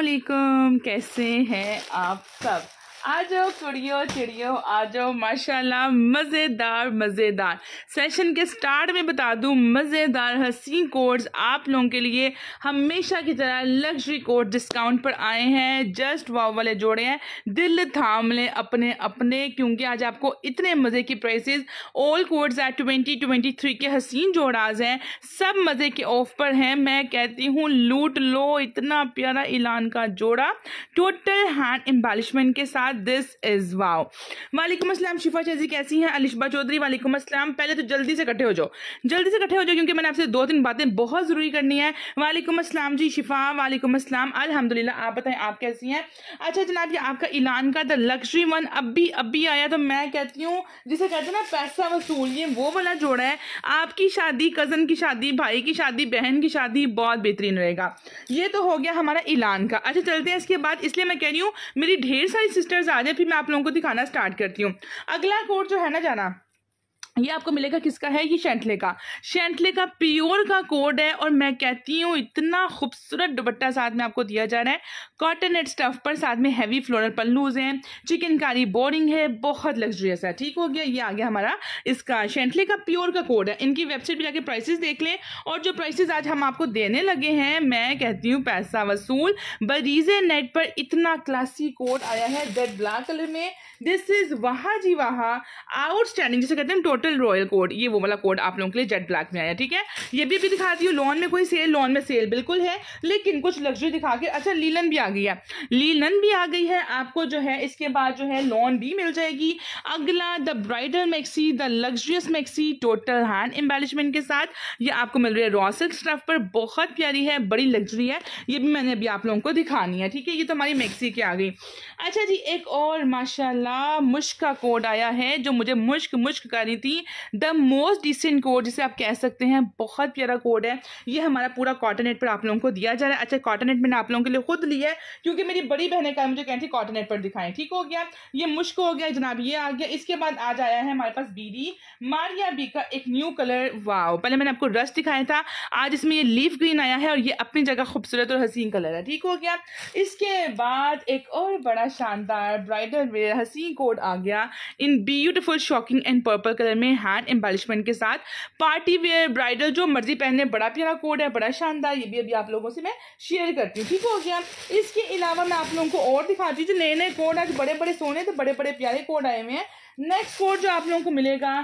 अस्सलाम कैसे हैं आप सब आ जाओ कुड़ियों चिड़ियों आ जाओ माशाल्लाह मज़ेदार मज़ेदार सेशन के स्टार्ट में बता दूं मज़ेदार हसीन कोड्स आप लोगों के लिए हमेशा की तरह लग्जरी कोड डिस्काउंट पर आए हैं जस्ट वाव वाले जोड़े हैं दिल थाम लें अपने अपने क्योंकि आज आपको इतने मज़े की prices all coats at twenty twenty three के हसीन जोड़ाज हैं सब मज़े के ऑफ पर हैं मैं कहती हूँ लूट लो इतना प्यारा ऐलान का जोड़ा टोटल हैंड एम्बालिशमेंट के साथ दिस इज वाओ वालेकुम असलम शिफा चेजी कैसी हैं अलिशबा चौधरी वालेकुम असलम पहले तो जल्दी से इकट्ठे हो जाओ जल्दी से इकट्ठे हो जाओ क्योंकि मैंने आपसे दो तीन बातें बहुत ज़रूरी करनी है वालेकुम असलम जी शिफा वालेकुम असलम अलहमदिल्ला आप बताएं आप कैसी हैं अच्छा जनाब ये आपका ऐलान का द लग्जरी वन अब भी अब भी आया तो मैं कहती हूँ जिसे कहते हैं ना पैसा वसूल ये वो वाला जोड़ा है आपकी शादी कज़न की शादी भाई की शादी बहन की शादी बहुत बेहतरीन रहेगा ये तो हो गया हमारा ऐलान का अच्छा चलते हैं इसके बाद इसलिए मैं कह रही हूँ मेरी ढेर सारी सिस्टर जाए फिर मैं आप लोगों को दिखाना स्टार्ट करती हूँ अगला कोड जो है ना जाना ये आपको मिलेगा किसका है ये शेंटले का शेंटले का प्योर का कोड है और मैं कहती हूँ इतना खूबसूरत दुपट्टा साथ में आपको दिया जा रहा है कॉटन एड स्टफ पर साथ में हैवी फ्लोरल पल्लूज हैं चिकनकारी बोरिंग है बहुत लग्जरियस है ठीक हो गया ये आ गया हमारा इसका शेंटले का प्योर का कोड है इनकी वेबसाइट पर जाके प्राइसेस देख लें और जो प्राइसेस आज हम आपको देने लगे हैं मैं कहती हूँ पैसा वसूल बरीजे नेट पर इतना क्लासी कोड आया है डेड ब्लैक कलर में दिस इज वहा जी वहा आउटस्टैंडिंग जिसे कहते हैं टोटल रॉयल कोड ये वो वाला कोड आप लोगों के लिए जेड ब्लैक में आया ठीक है ये भी अभी दिखाती हूँ लॉन में कोई सेल लॉन में सेल बिल्कुल है लेकिन कुछ लग्जरी दिखा के अच्छा लीलन भी आ गई है लीलन भी आ गई है आपको जो है इसके बाद जो है लॉन भी मिल जाएगी अगला the bridal maxi the luxurious maxi total hand embellishment के साथ ये आपको मिल रही है रॉसल स्टफ पर बहुत प्यारी है बड़ी लग्जरी है ये भी मैंने अभी आप लोगों को दिखानी है ठीक है ये तो हमारी मैक्सी की आ गई अच्छा जी एक और माशाल्लाह मुश्क का कोड आया है जो मुझे मुश्क मुश्क कर रही थी द मोस्ट डिसेंट कोड जिसे आप कह सकते हैं बहुत प्यारा कोड है ये हमारा पूरा कॉटनेट पर आप लोगों को दिया जा रहा है अच्छा कॉटनेट मैंने आप लोगों के लिए खुद लिया है क्योंकि मेरी बड़ी बहन का मुझे कहती कॉटनेट पर दिखाएं ठीक हो गया ये मुश्क हो गया जनाब ये आ गया इसके बाद आज आया है हमारे पास बीरी मारिया बी का एक न्यू कलर वाव पहले मैंने आपको रस दिखाया था आज इसमें ये लीफ ग्रीन आया है और ये अपनी जगह खूबसूरत और हसीन कलर है ठीक हो गया इसके बाद एक और बड़ा प्यारा शानदार ब्राइडल वेयर हसी कोड आ गया in beautiful shocking and purple colour में हैंड एम्बालिशमेंट के साथ पार्टी वेयर ब्राइडल जो मर्जी पहने बड़ा प्यारा कोड है बड़ा शानदार ये भी अभी आप लोगों से मैं शेयर करती हूँ ठीक हो गया इसके अलावा मैं आप लोगों को और दिखाती हूँ जो नए नए कोड आज बड़े बड़े सोने थे तो बड़े बड़े प्यारे कोड आए हुए हैं नेक्स्ट कोड जो आप लोगों को मिलेगा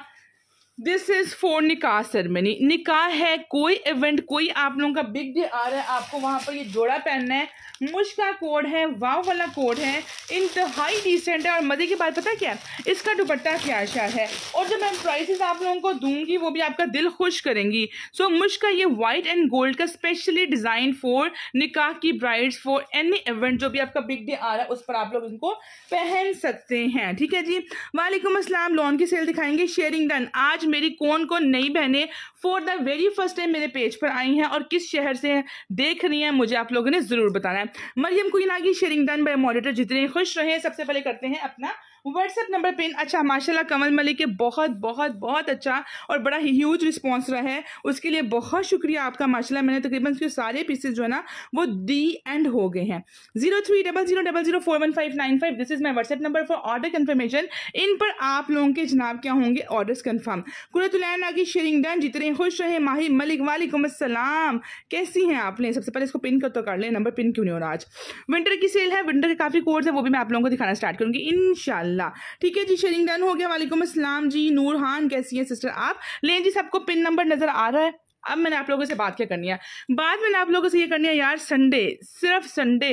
दिस इज फॉर निकाह सेरेमनी निकाह है कोई इवेंट कोई आप लोगों का बिग डे आ रहा है आपको वहां पर ये जोड़ा पहनना है मुश्का का कोड है वाव वाला कोड है इंतहाई डिसेंट है और मज़े की बात पता क्या इसका दुपट्टा क्या शार है और जब मैं प्राइसेस आप लोगों को दूंगी वो भी आपका दिल खुश करेंगी सो so, मुझ का ये वाइट एंड गोल्ड का स्पेशली डिज़ाइन फॉर निकाह की ब्राइड्स फॉर एनी इवेंट जो भी आपका बिग डे आ रहा है उस पर आप लोग इनको पहन सकते हैं ठीक है जी वालेकुम असलम लोन की सेल दिखाएंगे शेयरिंग डन आज मेरी कौन कौन नई बहनें for the very first time मेरे पेज पर आई हैं और किस शहर से हैं देख रही हैं मुझे आप लोगों ने ज़रूर बताना है मरियम कुइन आगी शेयरिंग डन बाय मॉडिटर जितने खुश रहे सबसे पहले करते हैं अपना व्हाट्सएप नंबर पिन अच्छा माशाल्लाह कमल मलिक के बहुत बहुत बहुत अच्छा और बड़ा ह्यूज रिस्पांस रहा है उसके लिए बहुत शुक्रिया आपका माशाल्लाह मैंने तकरीबन उसके सारे पीसेज जो है ना वो दी एंड हो गए हैं zero three double zero double zero four one five nine five this is my WhatsApp number for order confirmation इन पर आप लोगों के जनाब क्या होंगे ऑर्डर्स कन्फर्म कुरतुलैन आगे शेरिंग डन जितने रहें खुश रहें माही मलिक वालेकुम असलम कैसी हैं आप लें सबसे पहले इसको पिन कर तो कर लें नंबर पिन क्यों नहीं हो रहा आज विंटर की सेल है विंटर के काफ़ी कोर्स है वो भी मैं आप लोगों को दिखाना स्टार्ट करूँगी इन ठीक है जी शेयरिंग डन हो गया वालेकुम असलम जी नूर हान कैसी हैं सिस्टर आप लें जी सबको पिन नंबर नज़र आ रहा है अब मैंने आप लोगों से बात क्या करनी है बाद मैंने आप लोगों से ये करनी है यार संडे सिर्फ संडे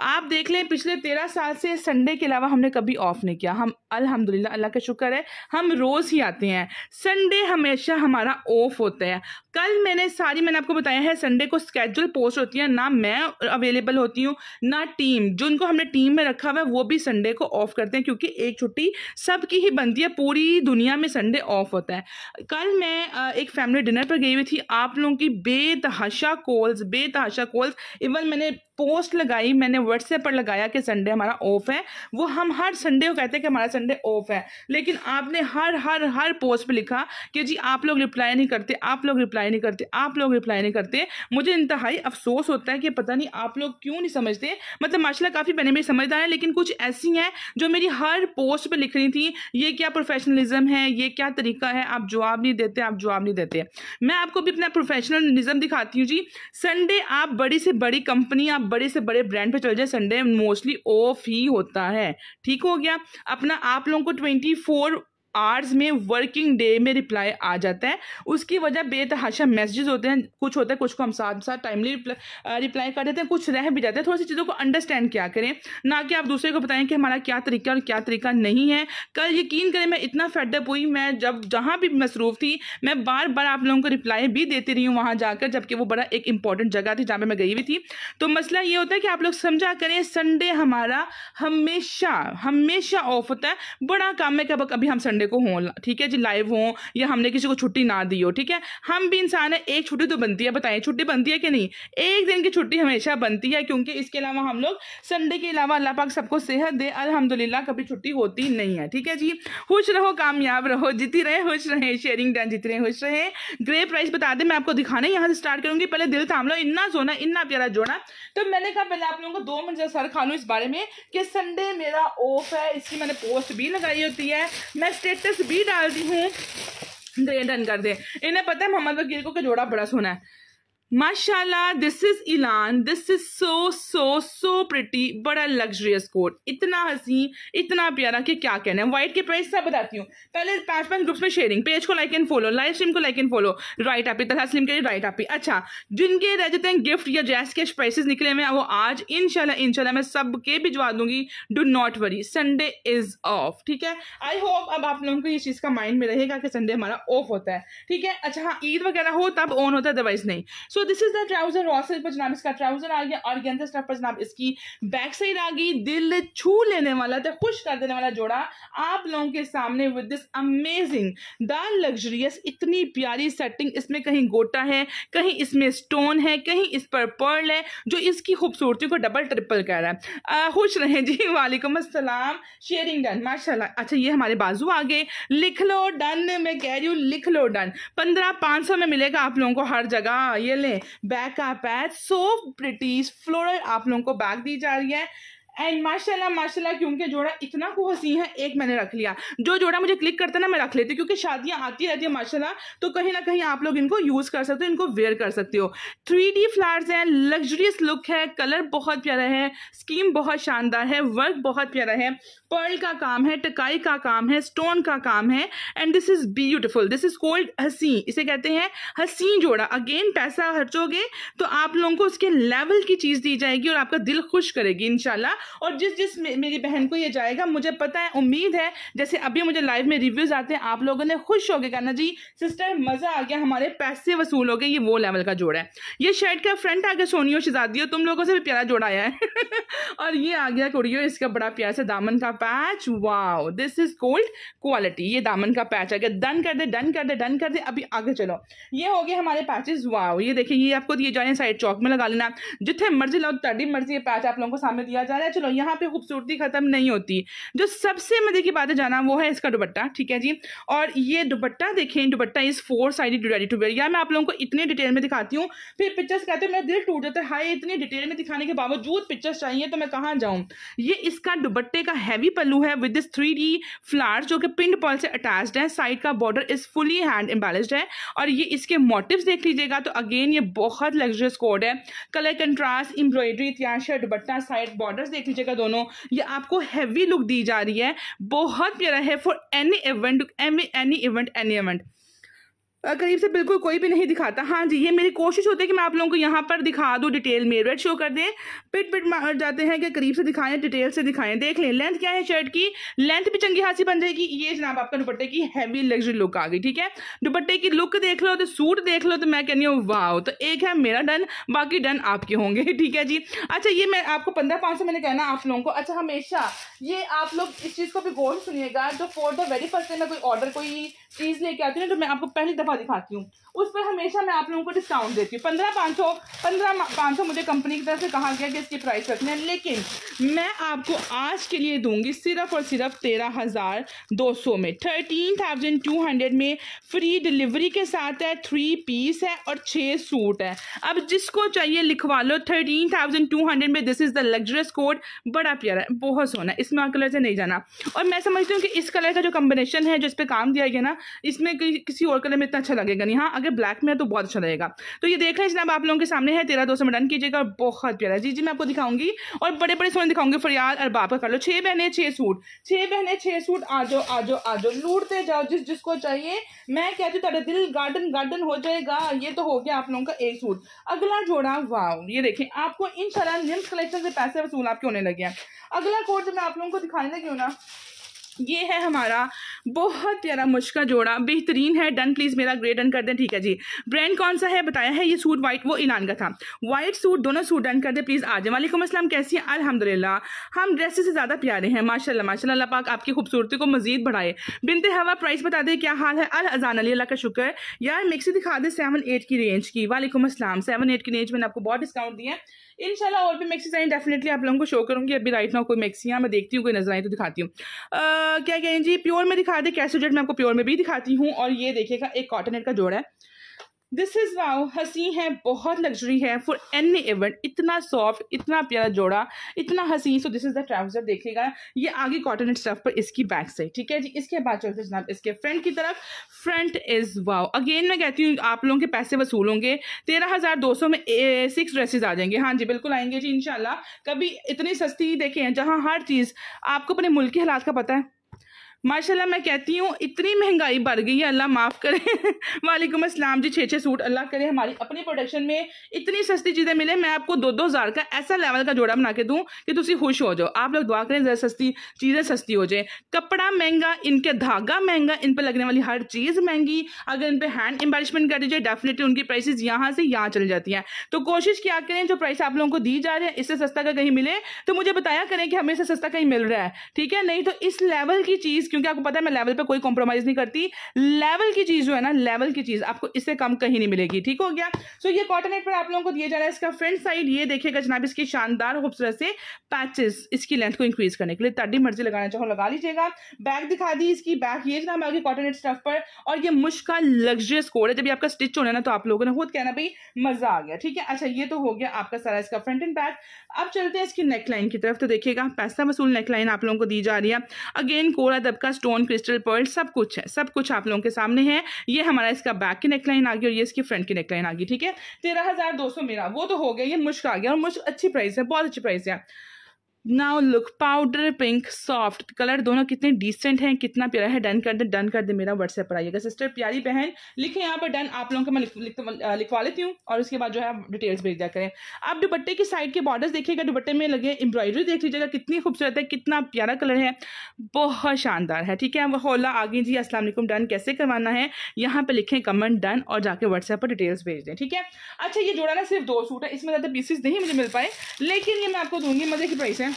आप देख लें पिछले तेरह साल से संडे के अलावा हमने कभी ऑफ नहीं किया हम अल्हम्दुलिल्लाह अल्लाह का शुक्र है हम रोज़ ही आते हैं संडे हमेशा हमारा ऑफ होता है कल मैंने सारी मैंने आपको बताया है संडे को स्केड्यूल पोस्ट होती है ना मैं अवेलेबल होती हूँ ना टीम जिनको हमने टीम में रखा हुआ है वो भी संडे को ऑफ करते हैं क्योंकि एक छुट्टी सबकी ही बनती है पूरी दुनिया में संडे ऑफ होता है कल मैं एक फैमिली डिनर पर गई हुई थी आप लोगों की बेतहाशा कॉल्स बेतहाशा कॉल्स इवन मैंने पोस्ट लगाई मैंने व्हाट्सएप पर लगाया कि संडे हमारा ऑफ है वो हम हर संडे को कहते हैं कि हमारा संडे ऑफ है लेकिन आपने हर हर हर पोस्ट पर लिखा कि जी आप लोग रिप्लाई नहीं करते आप लोग रिप्लाई नहीं करते आप लोग रिप्लाई नहीं करते मुझे इंतहाई अफसोस होता है कि पता नहीं आप लोग क्यों नहीं समझते मतलब माशाला काफ़ी मैंने मेरी समझदार है लेकिन कुछ ऐसी हैं जो मेरी हर पोस्ट पर लिख रही थी ये क्या प्रोफेशनलिज्म है ये क्या तरीका है आप जवाब नहीं देते आप जवाब नहीं देते मैं आपको भी अपना प्रोफेशनलिज्म दिखाती हूँ जी संडे आप बड़ी से बड़ी कंपनी आप बड़े से बड़े ब्रांड पे चल जाए संडे मोस्टली ऑफ ही होता है ठीक हो गया अपना आप लोगों को ट्वेंटी फोर आवर्स में वर्किंग डे में रिप्लाई आ जाता है उसकी वजह बेतहाशा मैसेजेस होते हैं कुछ होते हैं कुछ को हम साथ साथ टाइमली रिप्लाई कर देते हैं कुछ रह भी जाते हैं थोड़ी सी चीज़ों को अंडरस्टैंड क्या करें ना कि आप दूसरे को बताएं कि हमारा क्या तरीका और क्या तरीका नहीं है कल यकीन करें मैं इतना फेडअप हुई मैं जब जहाँ भी मसरूफ़ थी मैं बार बार आप लोगों को रिप्लाई भी देती रही हूँ वहाँ जाकर जबकि वो बड़ा एक इंपॉर्टेंट जगह थी जहाँ पर मैं गई हुई थी तो मसला ये होता है कि आप लोग समझा करें संडे हमारा हमेशा हमेशा ऑफ होता है बड़ा काम है कब अभी हम संडे को हो ठीक है जी लाइव हो या हमने किसी को छुट्टी ना दी हो ठीक है हम भी इंसान है एक छुट्टी तो बनती है बताएं छुट्टी बनती है कि नहीं एक दिन की छुट्टी हमेशा बनती है क्योंकि इसके अलावा हम लोग संडे के अलावा अल्लाह पाक सबको सेहत दे अलहमदिल्ला कभी छुट्टी होती नहीं है ठीक है जी खुश रहो कामयाब रहो जीती रहे खुश रहे शेयरिंग डन जीत रहे खुश रहे ग्रे प्राइस बता दें मैं आपको दिखाने यहाँ से स्टार्ट करूंगी पहले दिल थाम लो इन्ना जोना इन्ना प्यारा जोड़ा तो मैंने कहा पहले आप लोगों को दो मिनट सर खा लूँ इस बारे में कि संडे मेरा ऑफ है इसकी मैंने पोस्ट भी लगाई होती है मैं स्टेटस भी दी हूँ ग्रेन रन कर दे इन्हें पता है मोहम्मद वकील को जोड़ा बड़ा सोना है माशाल्लाह दिस इज इलान this is so so so pretty बड़ा लग्जरियस कोट इतना हसी इतना प्यारा कि क्या कहना है वाइट के प्राइस सब बताती हूँ पहले पांच पांच ग्रुप्स में शेयरिंग पेज को like and follow live stream को लाइक एंड फॉलो राइट आप तथा स्लिम के लिए राइट आप अच्छा जिनके रह जाते हैं गिफ्ट या जैस कैश प्राइसेस निकले हुए वो आज इनशाला इनशाला मैं सबके भिजवा दूंगी do not worry Sunday is off ठीक है आई होप अब आप लोगों को इस चीज़ का माइंड में रहेगा कि संडे हमारा ऑफ होता है ठीक है अच्छा हाँ ईद वगैरह हो तब ऑन होता है अदरवाइज नहीं so this is the trouser रॉसेल पंजनाब इसका ट्राउजर आ गया और गेंदा स्टफ पंजनाब इसकी बैक साइड आ गई दिल छू लेने वाला था खुश कर देने वाला जोड़ा आप लोगों के सामने with this amazing the luxurious इतनी प्यारी सेटिंग इसमें कहीं गोटा है कहीं इसमें स्टोन है कहीं इस पर पर्ल है जो इसकी खूबसूरती को डबल ट्रिपल कह रहा है खुश रहें जी वालेकुम असलम शेयरिंग डन माशाल्लाह अच्छा ये हमारे बाजू आ गए लिख लो डन मैं कह रही हूँ लिख लो डन पंद्रह पाँच सौ में मिलेगा आप लोगों को हर जगह ये ले से बैक का पैर सो प्रिटीज फ्लोरल आप लोगों को बैक दी जा रही है एंड माशाल्लाह माशाल्लाह क्योंकि जोड़ा इतना को हसीन है एक मैंने रख लिया जो जोड़ा मुझे क्लिक करता ना मैं रख लेती क्योंकि शादियाँ आती रहती है माशाल्लाह तो कहीं ना कहीं आप लोग इनको यूज़ कर सकते हो इनको वेयर कर सकते हो थ्री डी फ्लावर्स हैं लग्जरियस लुक है कलर बहुत प्यारा है स्कीम बहुत शानदार है वर्क बहुत प्यारा है पर्ल का काम है टकाई का काम है स्टोन का काम है and this is beautiful this is cold हसी इसे कहते हैं हसी जोड़ा अगेन पैसा खर्चोगे तो आप लोगों को उसके लेवल की चीज़ दी जाएगी और आपका दिल खुश करेगी इनशाला और जिस जिस मे, मेरी बहन को ये जाएगा मुझे पता है उम्मीद है जैसे अभी मुझे लाइव में रिव्यूज आते हैं आप लोगों ने खुश हो गया कहना जी सिस्टर मज़ा आ गया हमारे पैसे वसूल हो गए ये वो लेवल का जोड़ा है ये शर्ट का फ्रंट आ गया सोनियो हो तुम लोगों से भी प्यारा जोड़ा आया है और ये आ गया कुड़ियो इसका बड़ा प्यार से दामन का patch wow this is gold quality ये दामन का पैच आ गया डन कर दे डन कर दे डन कर दे अभी आगे चलो ये हो गए हमारे पैचेस वाओ ये देखिए ये आपको दिए जा रहे हैं साइड चौक में लगा लेना जितने मर्जी लाओ तड़ी मर्जी ये पैच आप लोगों को सामने दिया जा रहा है चलो यहाँ पे खूबसूरती खत्म नहीं होती जो सबसे मजे की बात जाना वो है इसका दुपट्टा ठीक है जी और ये दुपट्टा देखें dupatta is four side ready to wear या मैं आप लोगों को इतने डिटेल में दिखाती हूँ फिर पिक्चर्स कहते हैं मेरा दिल टूट जाता है हाई इतनी डिटेल में दिखाने के बावजूद पिक्चर्स चाहिए तो मैं कहाँ जाऊँ ये इसका दुपट्टे का हैवी बेबी पल्लू है विद थ्री डी फ्लावर्स जो कि पिंड पॉल से अटैच्ड है साइड का border is fully hand embellished है और ये इसके मोटिव्स देख लीजिएगा तो अगेन ये बहुत लग्जरियस कोड है कलर कंट्रास्ट एम्ब्रॉयडरी त्याशा दुपट्टा साइड बॉर्डर देख लीजिएगा दोनों ये आपको हैवी लुक दी जा रही है बहुत प्यारा है for any event any event any event करीब से बिल्कुल कोई भी नहीं दिखाता हाँ जी ये मेरी कोशिश होती है कि मैं आप लोगों को यहाँ पर दिखा दूँ डिटेल में रेड शो कर दें पिट पिट मार जाते हैं कि करीब से दिखाएं डिटेल से दिखाएं देख लें लेंथ क्या है शर्ट की लेंथ भी चंगी खासी बन जाएगी ये जनाब आपका दुपट्टे की हैवी लग्जरी लुक आ गई ठीक है दुपट्टे की लुक देख लो तो सूट देख लो तो मैं कहनी हूँ वाह तो एक है मेरा डन बाकी डन आपके होंगे ठीक है जी अच्छा ये मैं आपको पंद्रह पाँच मैंने कहना आप लोगों को अच्छा हमेशा ये आप लोग इस चीज़ को भी गोल सुनिएगा जो for the very first time मैं कोई ऑर्डर कोई चीज़ लेके आती हूँ तो मैं आपको पहली दफ़ा दिखाती हूँ उस पर हमेशा मैं आप लोगों को डिस्काउंट देती हूँ पंद्रह पाँच सौ पंद्रह पाँच सौ मुझे कंपनी की तरफ से कहा गया कि इसकी प्राइस रखने लेकिन मैं आपको आज के लिए दूंगी सिर्फ और सिर्फ तेरह हज़ार दो सौ में थर्टीन थाउजेंड टू हंड्रेड में फ्री डिलीवरी के साथ है थ्री पीस है और छः सूट है अब जिसको चाहिए लिखवा लो थर्टीन थाउजेंड टू हंड्रेड में this is the luxurious code बड़ा प्यारा है बहुत सोना इसमें कलर से नहीं जाना और मैं समझती हूँ कि इस कलर का जो कम्बिनेशन है जिस पर काम दिया गया ना इसमें कि, किसी और कलर में इतना अच्छा लगेगा नहीं हाँ अगर ब्लैक में है तो बहुत अच्छा लगेगा तो ये देख रहे हैं जनाब आप लोगों के सामने है तेरह दो सौ में डन कीजिएगा बहुत प्यारा जी जी मैं आपको दिखाऊंगी और बड़े बड़े सोने दिखाऊंगी फरियाद बाप का कर लो छः बहने छः सूट छः बहने छः सूट आ जाओ आ जाओ आ जाओ लूटते जाओ जिस जिसको चाहिए मैं कहती हूँ दिल गार्डन गार्डन हो जाएगा ये तो हो गया आप लोगों का एक सूट अगला जोड़ा वाव ये देखें आपको इन शाला निम्स कलेक्शन से पैसे वसूल आपके होने लगे हैं अगला कोर्ट जो मैं आप लोगों को दिखाने लगी हूँ ना ये है हमारा बहुत प्यारा मुश्का जोड़ा बेहतरीन है डन प्लीज़ मेरा ग्रे डन कर दें ठीक है जी ब्रांड कौन सा है बताया है ये सूट वाइट वो इलान का था वाइट सूट दोनों सूट डन कर दें प्लीज़ आज वालेकुम असलम कैसी हैं अलहमदिल्ला हम ड्रेसेस से ज़्यादा प्यारे हैं माशा माशा पाक आपकी खूबसूरती को मजीद बढ़ाए बिनते हवा प्राइस बता दें क्या हाल है अल अजान अली का शुक्र यार मिक्सी दिखा दें सेवन एट की रेंज की वालेकुम असलम सेवन एट की रेंज मैंने आपको बहुत डिस्काउंट दिया है इनशाला और भी मैक्सी आई डेफिनेटली आप लोगों को शो करूँगी अभी राइट ना कोई मैक्सी है मैं देखती हूँ कोई नजर आई तो दिखाती हूँ क्या कहें जी प्योर में दिखा दे कैसे जेट मैं आपको प्योर में भी दिखाती हूँ और ये देखिएगा एक कॉटनेट का जोड़ा है दिस इज नाउ हसी है बहुत लग्जरी है फॉर एनी इवेंट इतना सॉफ्ट इतना प्यारा जोड़ा इतना हसी so this is the trouser देखिएगा ये आगे कॉटन एंड स्टफ पर इसकी बैक साइड ठीक है जी इसके बाद चलते जनाब इसके फ्रंट की तरफ फ्रंट इज वाओ अगेन मैं कहती हूँ आप लोगों के पैसे वसूल होंगे तेरह हजार दो सौ में सिक्स ड्रेसेज आ जाएंगे हाँ जी बिल्कुल आएंगे जी इनशाला कभी इतनी सस्ती देखें जहाँ हर चीज़ आपको अपने मुल्क के हालात का पता है माशाल्लाह मैं कहती हूँ इतनी महंगाई बढ़ गई है अल्लाह माफ़ करे वालेकुम अस्सलाम जी छः छः सूट अल्लाह करे हमारी अपनी प्रोडक्शन में इतनी सस्ती चीज़ें मिले मैं आपको दो दो हज़ार का ऐसा लेवल का जोड़ा बना के दूँ कि तुम खुश हो जाओ आप लोग दुआ करें ज़रा सस्ती चीज़ें सस्ती हो जाए कपड़ा महंगा इनके धागा महंगा इन पर लगने वाली हर चीज़ महंगी अगर इन पर हैंड एम्बारिशमेंट कर दीजिए डेफिनेटली उनकी प्राइसेस यहाँ से यहाँ चल जाती हैं तो कोशिश क्या करें जो प्राइस आप लोगों को दी जा रही है इससे सस्ता का कहीं मिले तो मुझे बताया करें कि हमें इससे सस्ता कहीं मिल रहा है ठीक है नहीं तो इस लेवल की चीज़ क्योंकि आपको पता है मैं लेवल पे कोई कॉम्प्रोमाइज नहीं करती लेवल की चीज जो है ना लेवल की चीज आपको इससे कम कहीं नहीं मिलेगी ठीक हो गया सो so, ये कॉटनेट पर आप लोगों को दिया जा रहा है इसका फ्रंट साइड ये देखेगा जनाब इसकी शानदार खूबसूरत से पैचेस इसकी लेंथ को इंक्रीज करने के लिए तड्डी मर्जी लगाना चाहो लगा लीजिएगा बैक दिखा दी इसकी बैक ये जनाब आगे कॉटनेट स्टफ पर और ये मुश्क का लग्जरियस कोड है जब आपका स्टिच होना है ना तो आप लोगों ने खुद कहना भाई मजा आ गया ठीक है अच्छा ये तो हो गया आपका सारा इसका फ्रंट एंड बैक अब चलते हैं इसकी नेकलाइन की तरफ तो देखिएगा पैसा वसूल नेकलाइन आप लोगों को दी जा रही है अगेन कोरा दब का स्टोन क्रिस्टल पर्ल सब कुछ है सब कुछ आप लोगों के सामने है ये हमारा इसका बैक की नेकलाइन आ गई और ये इसकी फ्रंट की नेकलाइन आ गई ठीक है तेरह हजार दो सौ मेरा वो तो हो गया ये मुश्क आ गया और मुश्क अच्छी प्राइस है बहुत अच्छी प्राइस है now look powder pink soft colour दोनों कितने डिसेंट हैं कितना प्यारा है डन कर दे डन कर दे मेरा व्हाट्सएप पर आइएगा सिस्टर प्यारी बहन लिखें यहाँ पर डन आप लोगों को मैं लिखवा लेती हूँ और उसके बाद जो है डिटेल्स भेज दिया करें आप दुपट्टे की साइड के बॉर्डर्स देखिएगा दुपट्टे में लगे एम्ब्रॉयडरी देख लीजिएगा कितनी खूबसूरत है कितना प्यारा कलर है बहुत शानदार है ठीक है वह होला आगे जी असल डन कैसे करवाना है यहाँ पर लिखें कमेंट डन और जाके व्हाट्सएप पर डिटेल्स भेज दें ठीक है अच्छा ये जोड़ा ना सिर्फ दो सूट है इसमें ज़्यादा पीसेस नहीं मुझे मिल पाए लेकिन ये मैं आपको दूंगी मज़े की प्राइस है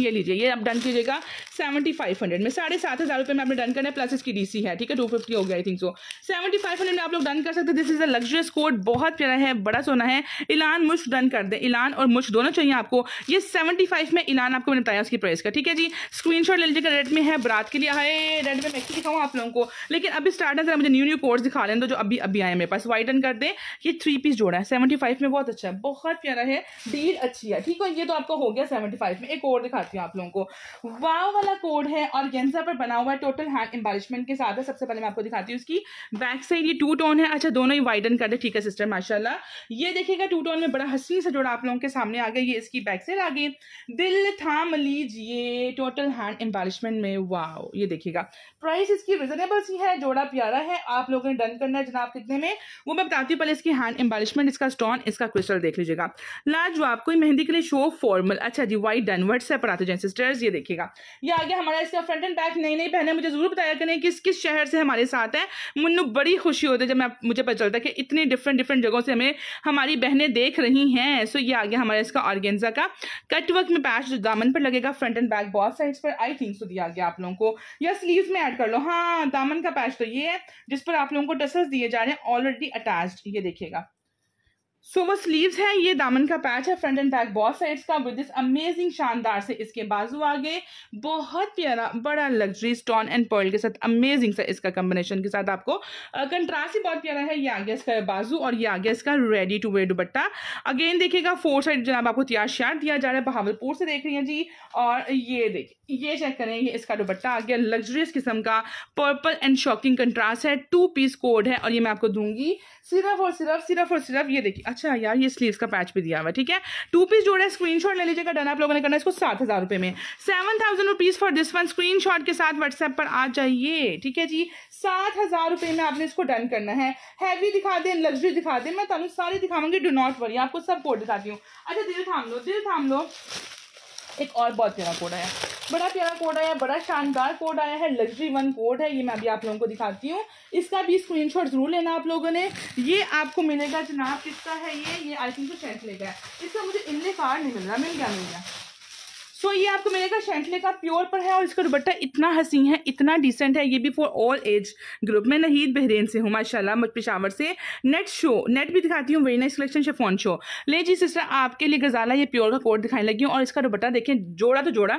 ये लीजिए ये आप डन कीजिएगा सेवेंटी फाइव हंड्रेड में साढ़े सात हज़ार रुपये में आपने डन करना है प्लस इसकी डीसी है ठीक है टू फिफ्टी हो गया I think so seventy five hundred में आप लोग डन कर सकते हैं this is a luxurious coat बहुत प्यारा है बड़ा सोना है इलान मुश्क डन कर दें इलान और मुश्क दोनों चाहिए आपको ये सेवेंटी फाइव में इलान आपको मैंने बताया उसकी प्राइस का ठीक है जी स्क्रीन शॉट ले लीजिएगा रेड में है बरात के लिए हाई रेड में मैक्सी दिखाऊँ आप लोगों को लेकिन अभी स्टार्ट है मुझे न्यू न्यू कोर्स दिखा लें तो जो अभी अभी आए मेरे पास वाइटन कर दें ये थ्री पीस जोड़ा है सेवेंटी फाइव में बहुत अच्छा है बहुत प्यारा है डील अच्छी है ठीक है ये तो आपका हो गया सेवेंटी फाइव में एक और दिखा दिखाती हूँ आप लोगों को वाव वाला कोड है और गेंजा पर बना हुआ है टोटल हैंड एम्बारिशमेंट के साथ है सबसे पहले मैं आपको दिखाती हूँ उसकी बैक साइड ये टू टोन है अच्छा दोनों ही वाइडन कर दे ठीक है सिस्टर माशाला ये देखिएगा टू टोन में बड़ा हसीन से जोड़ा आप लोगों के सामने आ गया ये इसकी बैक साइड आ गई दिल थाम लीजिए टोटल हैंड एम्बारिशमेंट में वाव ये देखिएगा प्राइस इसकी रिजनेबल सी है जोड़ा प्यारा है आप लोगों ने डन करना है जनाब कितने में वो मैं बताती हूँ पहले इसकी हैंड एम्बारिशमेंट इसका स्टोन इसका क्रिस्टल देख लीजिएगा लाजवाब कोई मेहंदी के लिए शो फॉर्मल अच्छा जी वाइट डन से पर साथ सिस्टर्स ये देखिएगा ये आगे हमारा इसका फ्रंट एंड बैक नई नई पहने मुझे जरूर बताया करें किस किस शहर से हमारे साथ हैं मुन्नु बड़ी खुशी होती है जब मैं मुझे पता चलता है कि इतने डिफरेंट डिफरेंट जगहों से हमें हमारी बहनें देख रही हैं सो ये आगे हमारा इसका ऑर्गेंजा का कट वर्क में पैच जो दामन पर लगेगा फ्रंट एंड बैक बहुत साइड पर आई थिंक सो दिया गया आप लोगों को या स्लीव में एड कर लो हाँ दामन का पैच तो ये है जिस पर आप लोगों को टसल्स दिए जा रहे हैं ऑलरेडी अटैच ये देखिएगा सो वो स्लीव्स है ये दामन का पैच है फ्रंट एंड बैक बहुत साइड का विद दिस अमेजिंग शानदार से इसके बाजू आ गए बहुत प्यारा बड़ा लग्जरी स्टोन एंड पर्ल के साथ अमेजिंग सा इसका कॉम्बिनेशन के साथ आपको कंट्रास्ट ही बहुत प्यारा है ये आ गया इसका बाजू और ये आ गया इसका ready to wear dupatta again देखिएगा फोर साइड जनाब आपको तैयार शार दिया जा रहा है बहावलपुर से देख रही है जी और ये देखिए ये चेक करें ये इसका दुबट्टा आ गया लग्जरियस किस्म का पर्पल एंड शॉकिंग कंट्रास्ट है टू पीस कोड है और ये मैं आपको दूंगी सिर्फ और सिर्फ सिर्फ और सिर्फ ये देखिए अच्छा यार ये स्लीव्स का पैच भी दिया हुआ ठीक है टू पीस जोड़ा है स्क्रीन ले लीजिएगा डन आप लोगों ने करना इसको सात हज़ार रुपए में seven thousand rupees for this one screenshot के साथ व्हाट्सएप पर आ जाइए ठीक है जी सात हज़ार रुपए में आपने इसको डन करना है हैवी दिखा दें लग्जरी दिखा दें मैं तुम सारी दिखाऊंगी डू नॉट वरी आपको सब कोड दिखाती हूँ अच्छा दिल थाम लो दिल थाम लो एक और बहुत प्यारा कोड आया बड़ा प्यारा कोड आया बड़ा शानदार कोड आया है लग्जरी वन कोड है ये मैं अभी आप लोगों को दिखाती हूँ इसका भी स्क्रीनशॉट जरूर लेना आप लोगों ने ये आपको मिलेगा जनाब किसका है ये ये आई थिंक तो शैंक लेगा इसका मुझे इनले कार्ड नहीं मिल रहा मिल गया मिल गया सो ये आपको मिलेगा शेंटले का प्योर पर है और इसका दुबट्टा इतना हसी है इतना डिसेंट है ये भी फॉर ऑल एज ग्रुप में नहीद बहरीन से हूँ मुझ पिशावर से नेट शो नेट भी दिखाती हूँ वेरी नाइस कलेक्शन शेफोन शो ले जी सिस्टर आपके लिए गजाला ये प्योर का कोट दिखाने लगी हूँ और इसका दुबट्टा देखें जोड़ा तो जोड़ा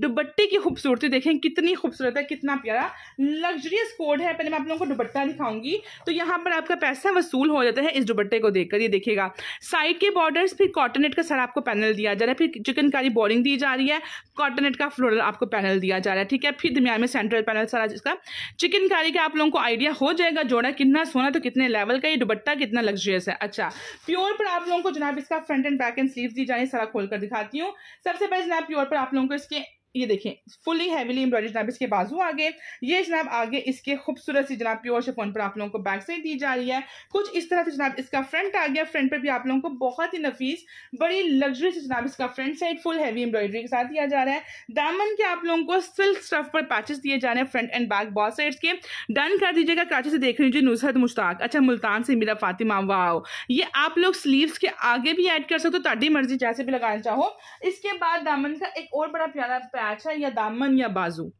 दुबट्टे की खूबसूरती देखें कितनी खूबसूरत है कितना प्यारा लग्जरियस कोड है पहले मैं आप लोगों को दुबट्टा दिखाऊंगी तो यहाँ पर आपका पैसा वसूल हो जाता है इस दुबट्टे को देखकर ये देखेगा साइड के बॉर्डर फिर कॉटनेट का सर आपको पैनल दिया जा रहा है फिर चिकनकारी बोरिंग दी जा रही रही है कॉटनेट का फ्लोरल आपको पैनल दिया जा रहा है ठीक है फिर दरमियान में सेंट्रल पैनल सारा इसका चिकनकारी का आप लोगों को आइडिया हो जाएगा जोड़ा कितना सोना तो कितने लेवल का ये दुबट्टा कितना लग्जरियस है अच्छा प्योर पर आप लोगों को जनाब इसका front and back and sleeve दी जाए सारा खोल कर दिखाती हूँ सबसे पहले जनाब प्योर पर आप लोगों को इसके ये देखें फुली हैवीली एम्ब्रॉयडरी जनाब इसके बाजू आगे ये जनाब आगे इसके खूबसूरत सी जनाब प्योर शेफोन पर आप लोगों को बैक साइड दी जा रही है कुछ इस तरह से जनाब इसका फ्रंट आ गया फ्रंट पर भी आप लोगों को बहुत ही नफीस बड़ी लग्जरी से जनाब इसका front side full heavy embroidery के साथ दिया जा रहा है दामन के आप लोगों को सिल्क स्टफ पर पैचेस दिए जा रहे हैं फ्रंट एंड बैक बहुत साइड के डन कर दीजिएगा कराची से देख लीजिए नुसरत मुश्ताक अच्छा मुल्तान से मिला फातिमा वाओ ये आप लोग स्लीव के आगे भी एड कर सकते हो ताड़ी मर्जी जैसे भी लगाना चाहो इसके बाद दामन का एक और बड़ा प्यारा पैच है या दामन या बाजू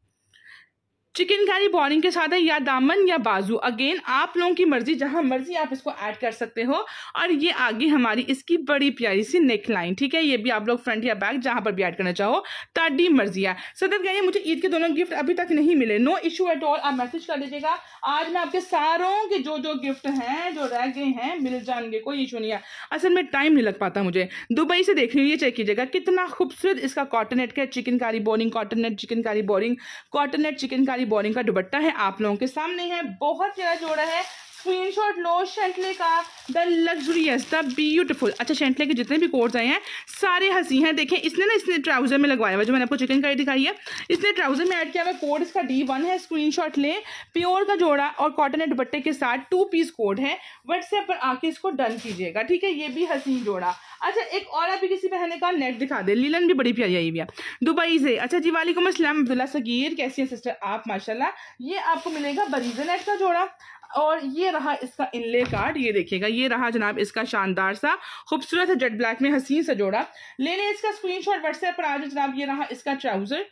चिकनकारी बॉर्निंग के साथ है या दामन या बाजू अगेन आप लोगों की मर्जी जहां मर्जी आप इसको ऐड कर सकते हो और ये आगे हमारी इसकी बड़ी प्यारी सी नेक लाइन ठीक है ये भी आप लोग फ्रंट या बैक जहां पर भी ऐड करना चाहो ताडी मर्जी है सदर कहिए मुझे ईद के दोनों गिफ्ट अभी तक नहीं मिले नो इशू एट ऑल आप मैसेज कर लीजिएगा आज मैं आपके सारों के जो जो गिफ्ट हैं जो रह गए हैं मिल जाएंगे कोई इशू नहीं है असल में टाइम नहीं लग पाता मुझे दुबई से देख ये चेक कीजिएगा कितना खूबसूरत इसका कॉटनेट का chikankari cotton cotton net chikankari cotton cotton net chikankari हमारी बोरिंग का दुबट्टा है आप लोगों के सामने है बहुत ज्यादा जोड़ा है स्क्रीन शॉट लो शेंटले का द लग्जरियस द ब्यूटीफुल अच्छा शेंटले के जितने भी कोड्स आए हैं सारे हंसी हैं देखें इसने ना इसने ट्राउजर में लगवाया हुआ जो मैंने आपको चिकन करी दिखाई है इसने ट्राउजर में ऐड किया हुआ कोड इसका डी वन है स्क्रीन शॉट लें प्योर का जोड़ा और कॉटन एंड दुपट्टे के साथ टू पीस कोड है व्हाट्सएप पर आके इसको डन कीजिएगा ठीक है ये भी हंसी जोड़ा अच्छा एक और अभी किसी बहने का नेट दिखा दे लीलन भी बड़ी प्यारी आई हुई है दुबई से अच्छा जी वालेकुम असलम अब्दुल्ला सगीर कैसी हैं सिस्टर आप माशाल्लाह ये आपको मिलेगा बरीजा नेट का जोड़ा और ये रहा इसका इनले कार्ड ये देखिएगा ये रहा जनाब इसका शानदार सा खूबसूरत है जेट ब्लैक में हसीन सा जोड़ा ले लें इसका स्क्रीनशॉट व्हाट्सएप पर आज जनाब ये रहा इसका ट्राउजर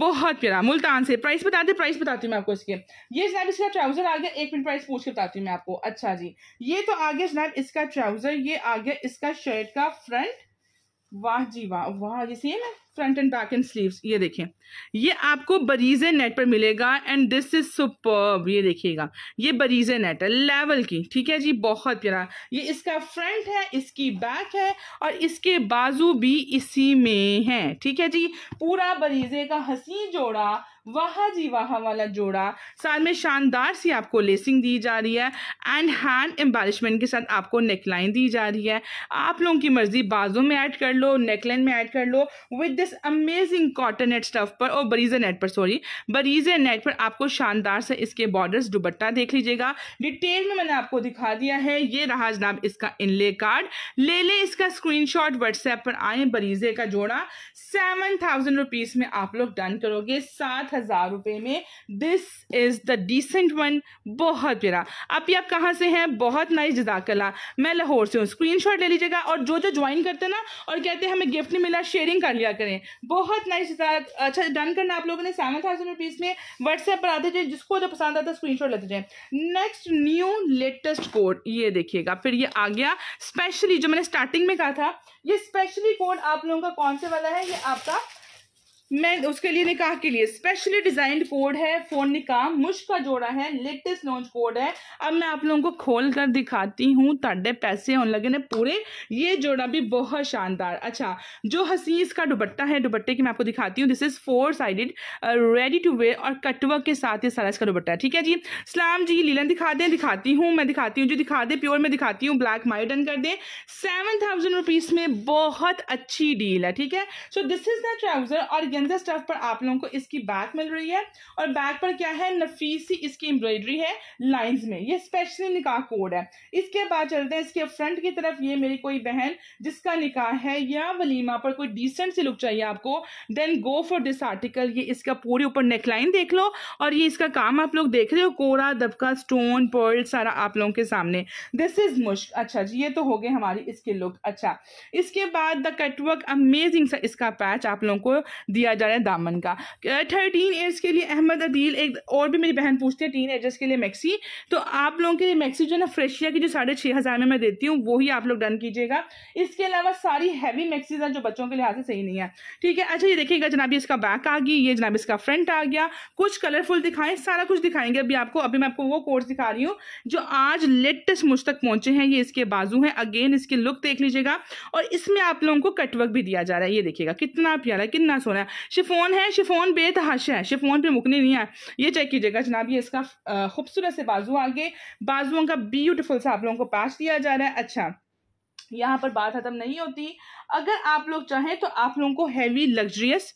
बहुत प्यारा मुल्तान से प्राइस बता दे प्राइस बताती हूँ मैं आपको इसके ये जनाब इसका ट्राउजर आ गया एक मिनट प्राइस पूछ के बताती हूँ मैं आपको अच्छा जी ये तो आ गया जनाब इसका ट्राउजर ये आ गया इसका शर्ट का फ्रंट वाह जी वाह वाह जी सेम है front and back and sleeves ये देखिए ये आपको बरीजे नेट पर मिलेगा एंड दिस इज सुपर्ब ये देखिएगा ये बरीजे नेट है लेवल की ठीक है जी बहुत प्यारा ये इसका फ्रंट है इसकी बैक है और इसके बाजू भी इसी में है ठीक है जी पूरा बरीजे का हसी जोड़ा वाह जी वाह वाला जोड़ा साथ में शानदार सी आपको लेसिंग दी जा रही है एंड हैंड एम्बालिशमेंट के साथ आपको नेकलाइन दी जा रही है आप लोगों की मर्जी बाजू में ऐड कर लो नेकलाइन में ऐड कर लो with this amazing cotton net stuff पर और बरीजे नेट पर सॉरी बरीजे नेट पर आपको शानदार से इसके बॉर्डर्स दुबट्टा देख लीजिएगा डिटेल में मैंने आपको दिखा दिया है ये रहा जनाब इसका इनले कार्ड ले ले इसका स्क्रीन शॉट व्हाट्सएप पर आए बरीजे का जोड़ा सेवन थाउजेंड रुपीज में आप लोग डन करोगे सात हजार रुपये में this is the decent one बहुत प्यारा आप ये आप कहाँ से हैं बहुत नाइस जजाकला मैं लाहौर से हूँ स्क्रीन शॉट ले लीजिएगा और जो जो ज्वाइन करते हैं ना और कहते हैं हमें गिफ्ट नहीं मिला शेयरिंग कर लिया करें बहुत नाइस अच्छा डन करना आप लोगों ने सेवन थाउजेंड रुपीज़ में व्हाट्सएप पर आते जाए जिसको जो पसंद आता है स्क्रीन शॉट लेते जाए नेक्स्ट न्यू लेटेस्ट कोड ये देखिएगा फिर ये आ गया स्पेशली जो मैंने स्टार्टिंग में कहा था ये स्पेशली कोड आप लोगों का कौन से वाला है ये आपका मैं उसके लिए निकाह के लिए स्पेशली डिजाइंड कोड है फोन निकाह मुश का जोड़ा है लेटेस्ट लॉन्च कोड है अब मैं आप लोगों को खोल कर दिखाती हूँ ताडे पैसे होने लगे ने पूरे ये जोड़ा भी बहुत शानदार अच्छा जो हसीस का दुबट्टा है दुबट्टे की मैं आपको दिखाती हूँ this is four sided ready to wear और कटवा के साथ ये सारा इसका दुबट्टा है ठीक है जी सलाम जी लीलन दिखा दें दिखाती हूँ मैं दिखाती हूँ जो दिखा दें प्योर में दिखाती हूँ ब्लैक डन कर दें सेवन थाउजेंड रुपीज़ में बहुत अच्छी डील है ठीक है so this is the trouser और ऑर्गेंजा स्टफ पर आप लोगों को इसकी बैक मिल रही है और बैक पर क्या है नफीस सी इसकी एम्ब्रॉयडरी है लाइंस में ये स्पेशली निकाह कोड है इसके बाद चलते हैं इसके फ्रंट की तरफ ये मेरी कोई बहन जिसका निकाह है या वलीमा पर कोई डिसेंट सी लुक चाहिए आपको then go for this article ये इसका पूरे ऊपर नेकलाइन देख लो और ये इसका काम आप लोग देख रहे हो कोरा दबका स्टोन पर्ल सारा आप लोगों के सामने दिस इज मुश्क अच्छा जी ये तो हो गए हमारी इसकी लुक अच्छा इसके बाद द कटवर्क अमेजिंग सा इसका पैच आप लोगों को दिया किया जा रहा है दामन का थर्टीन ईयर्स के लिए अहमद अदील एक और भी मेरी बहन पूछती है टीन एजर्स के लिए मैक्सी तो आप लोगों के लिए मैक्सी जो ना फ्रेशिया की जो साढ़े छः हज़ार में मैं देती हूँ वही आप लोग डन कीजिएगा इसके अलावा सारी हैवी मैक्सीज हैं जो बच्चों के लिहाज से सही नहीं है ठीक है अच्छा ये देखिएगा जनाबी इसका बैक आ गई ये जनाब इसका फ्रंट आ गया कुछ कलरफुल दिखाएं सारा कुछ दिखाएंगे अभी आपको अभी मैं आपको वो कोर्स दिखा रही हूँ जो आज लेटेस्ट मुझ तक पहुंचे हैं ये इसके बाजू हैं अगेन इसकी लुक देख लीजिएगा और इसमें आप लोगों को कटवर्क भी दिया जा रहा है ये देखिएगा कितना प्यारा कितना सोना है शिफोन है शिफोन बेतहाशा है शिफोन पे मुकनी नहीं है ये चेक कीजिएगा जनाब ये इसका खूबसूरत से बाजू आगे बाजुओं का ब्यूटीफुल सा आप लोगों को पास दिया जा रहा है अच्छा यहाँ पर बात खत्म नहीं होती अगर आप लोग चाहें तो आप लोगों को हैवी लग्जरियस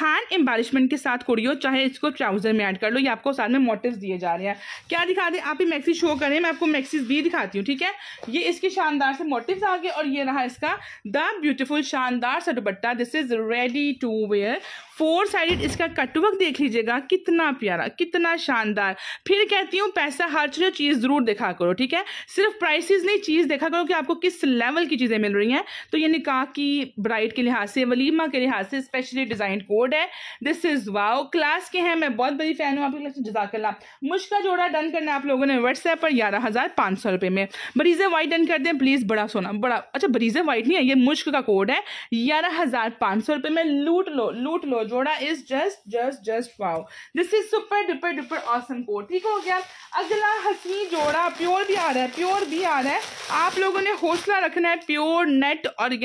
हैंड एम्बारिशमेंट के साथ हो चाहे इसको ट्राउजर में ऐड कर लो ये आपको साथ में मोटिव दिए जा रहे हैं क्या दिखा दें आप ही मैक्सी शो करें मैं आपको मैक्सीज भी दिखाती हूँ ठीक है ये इसके शानदार से मोटिव्स आ गए और ये रहा इसका द ब्यूटीफुल शानदार सा dupatta this is ready to wear four sided इसका कटवक देख लीजिएगा कितना प्यारा कितना शानदार फिर कहती हूँ पैसा हर चीज चीज़ ज़रूर देखा करो ठीक है सिर्फ प्राइसेस नहीं चीज़ देखा करो कि आपको किस लेवल की चीज़ें मिल रही हैं तो ये निकाह की ब्राइड के लिहाज से वलीमा के लिहाज से स्पेशली डिज़ाइन कोड है दिस इज़ वाओ क्लास के हैं मैं बहुत बड़ी फ़ैन हूँ ला जजाकल्ला का जोड़ा डन करना आप लोगों ने व्हाट्सएप पर ग्यारह हज़ार पाँच सौ रुपये में बरीज़े वाइट डन कर दें प्लीज़ बड़ा सोना बड़ा अच्छा बरीज़े वाइट नहीं है ये मुश्क का कोड है ग्यारह हज़ार पाँच सौ रुपये में लूट लो लूट लो जोड़ा is just just just wow this is super duper duper awesome code ठीक हो गया अगला हसनी जोड़ा प्योर भी आ रहा है प्योर भी आ रहा है आप लोगों ने हौसला रखना है प्योर नेट और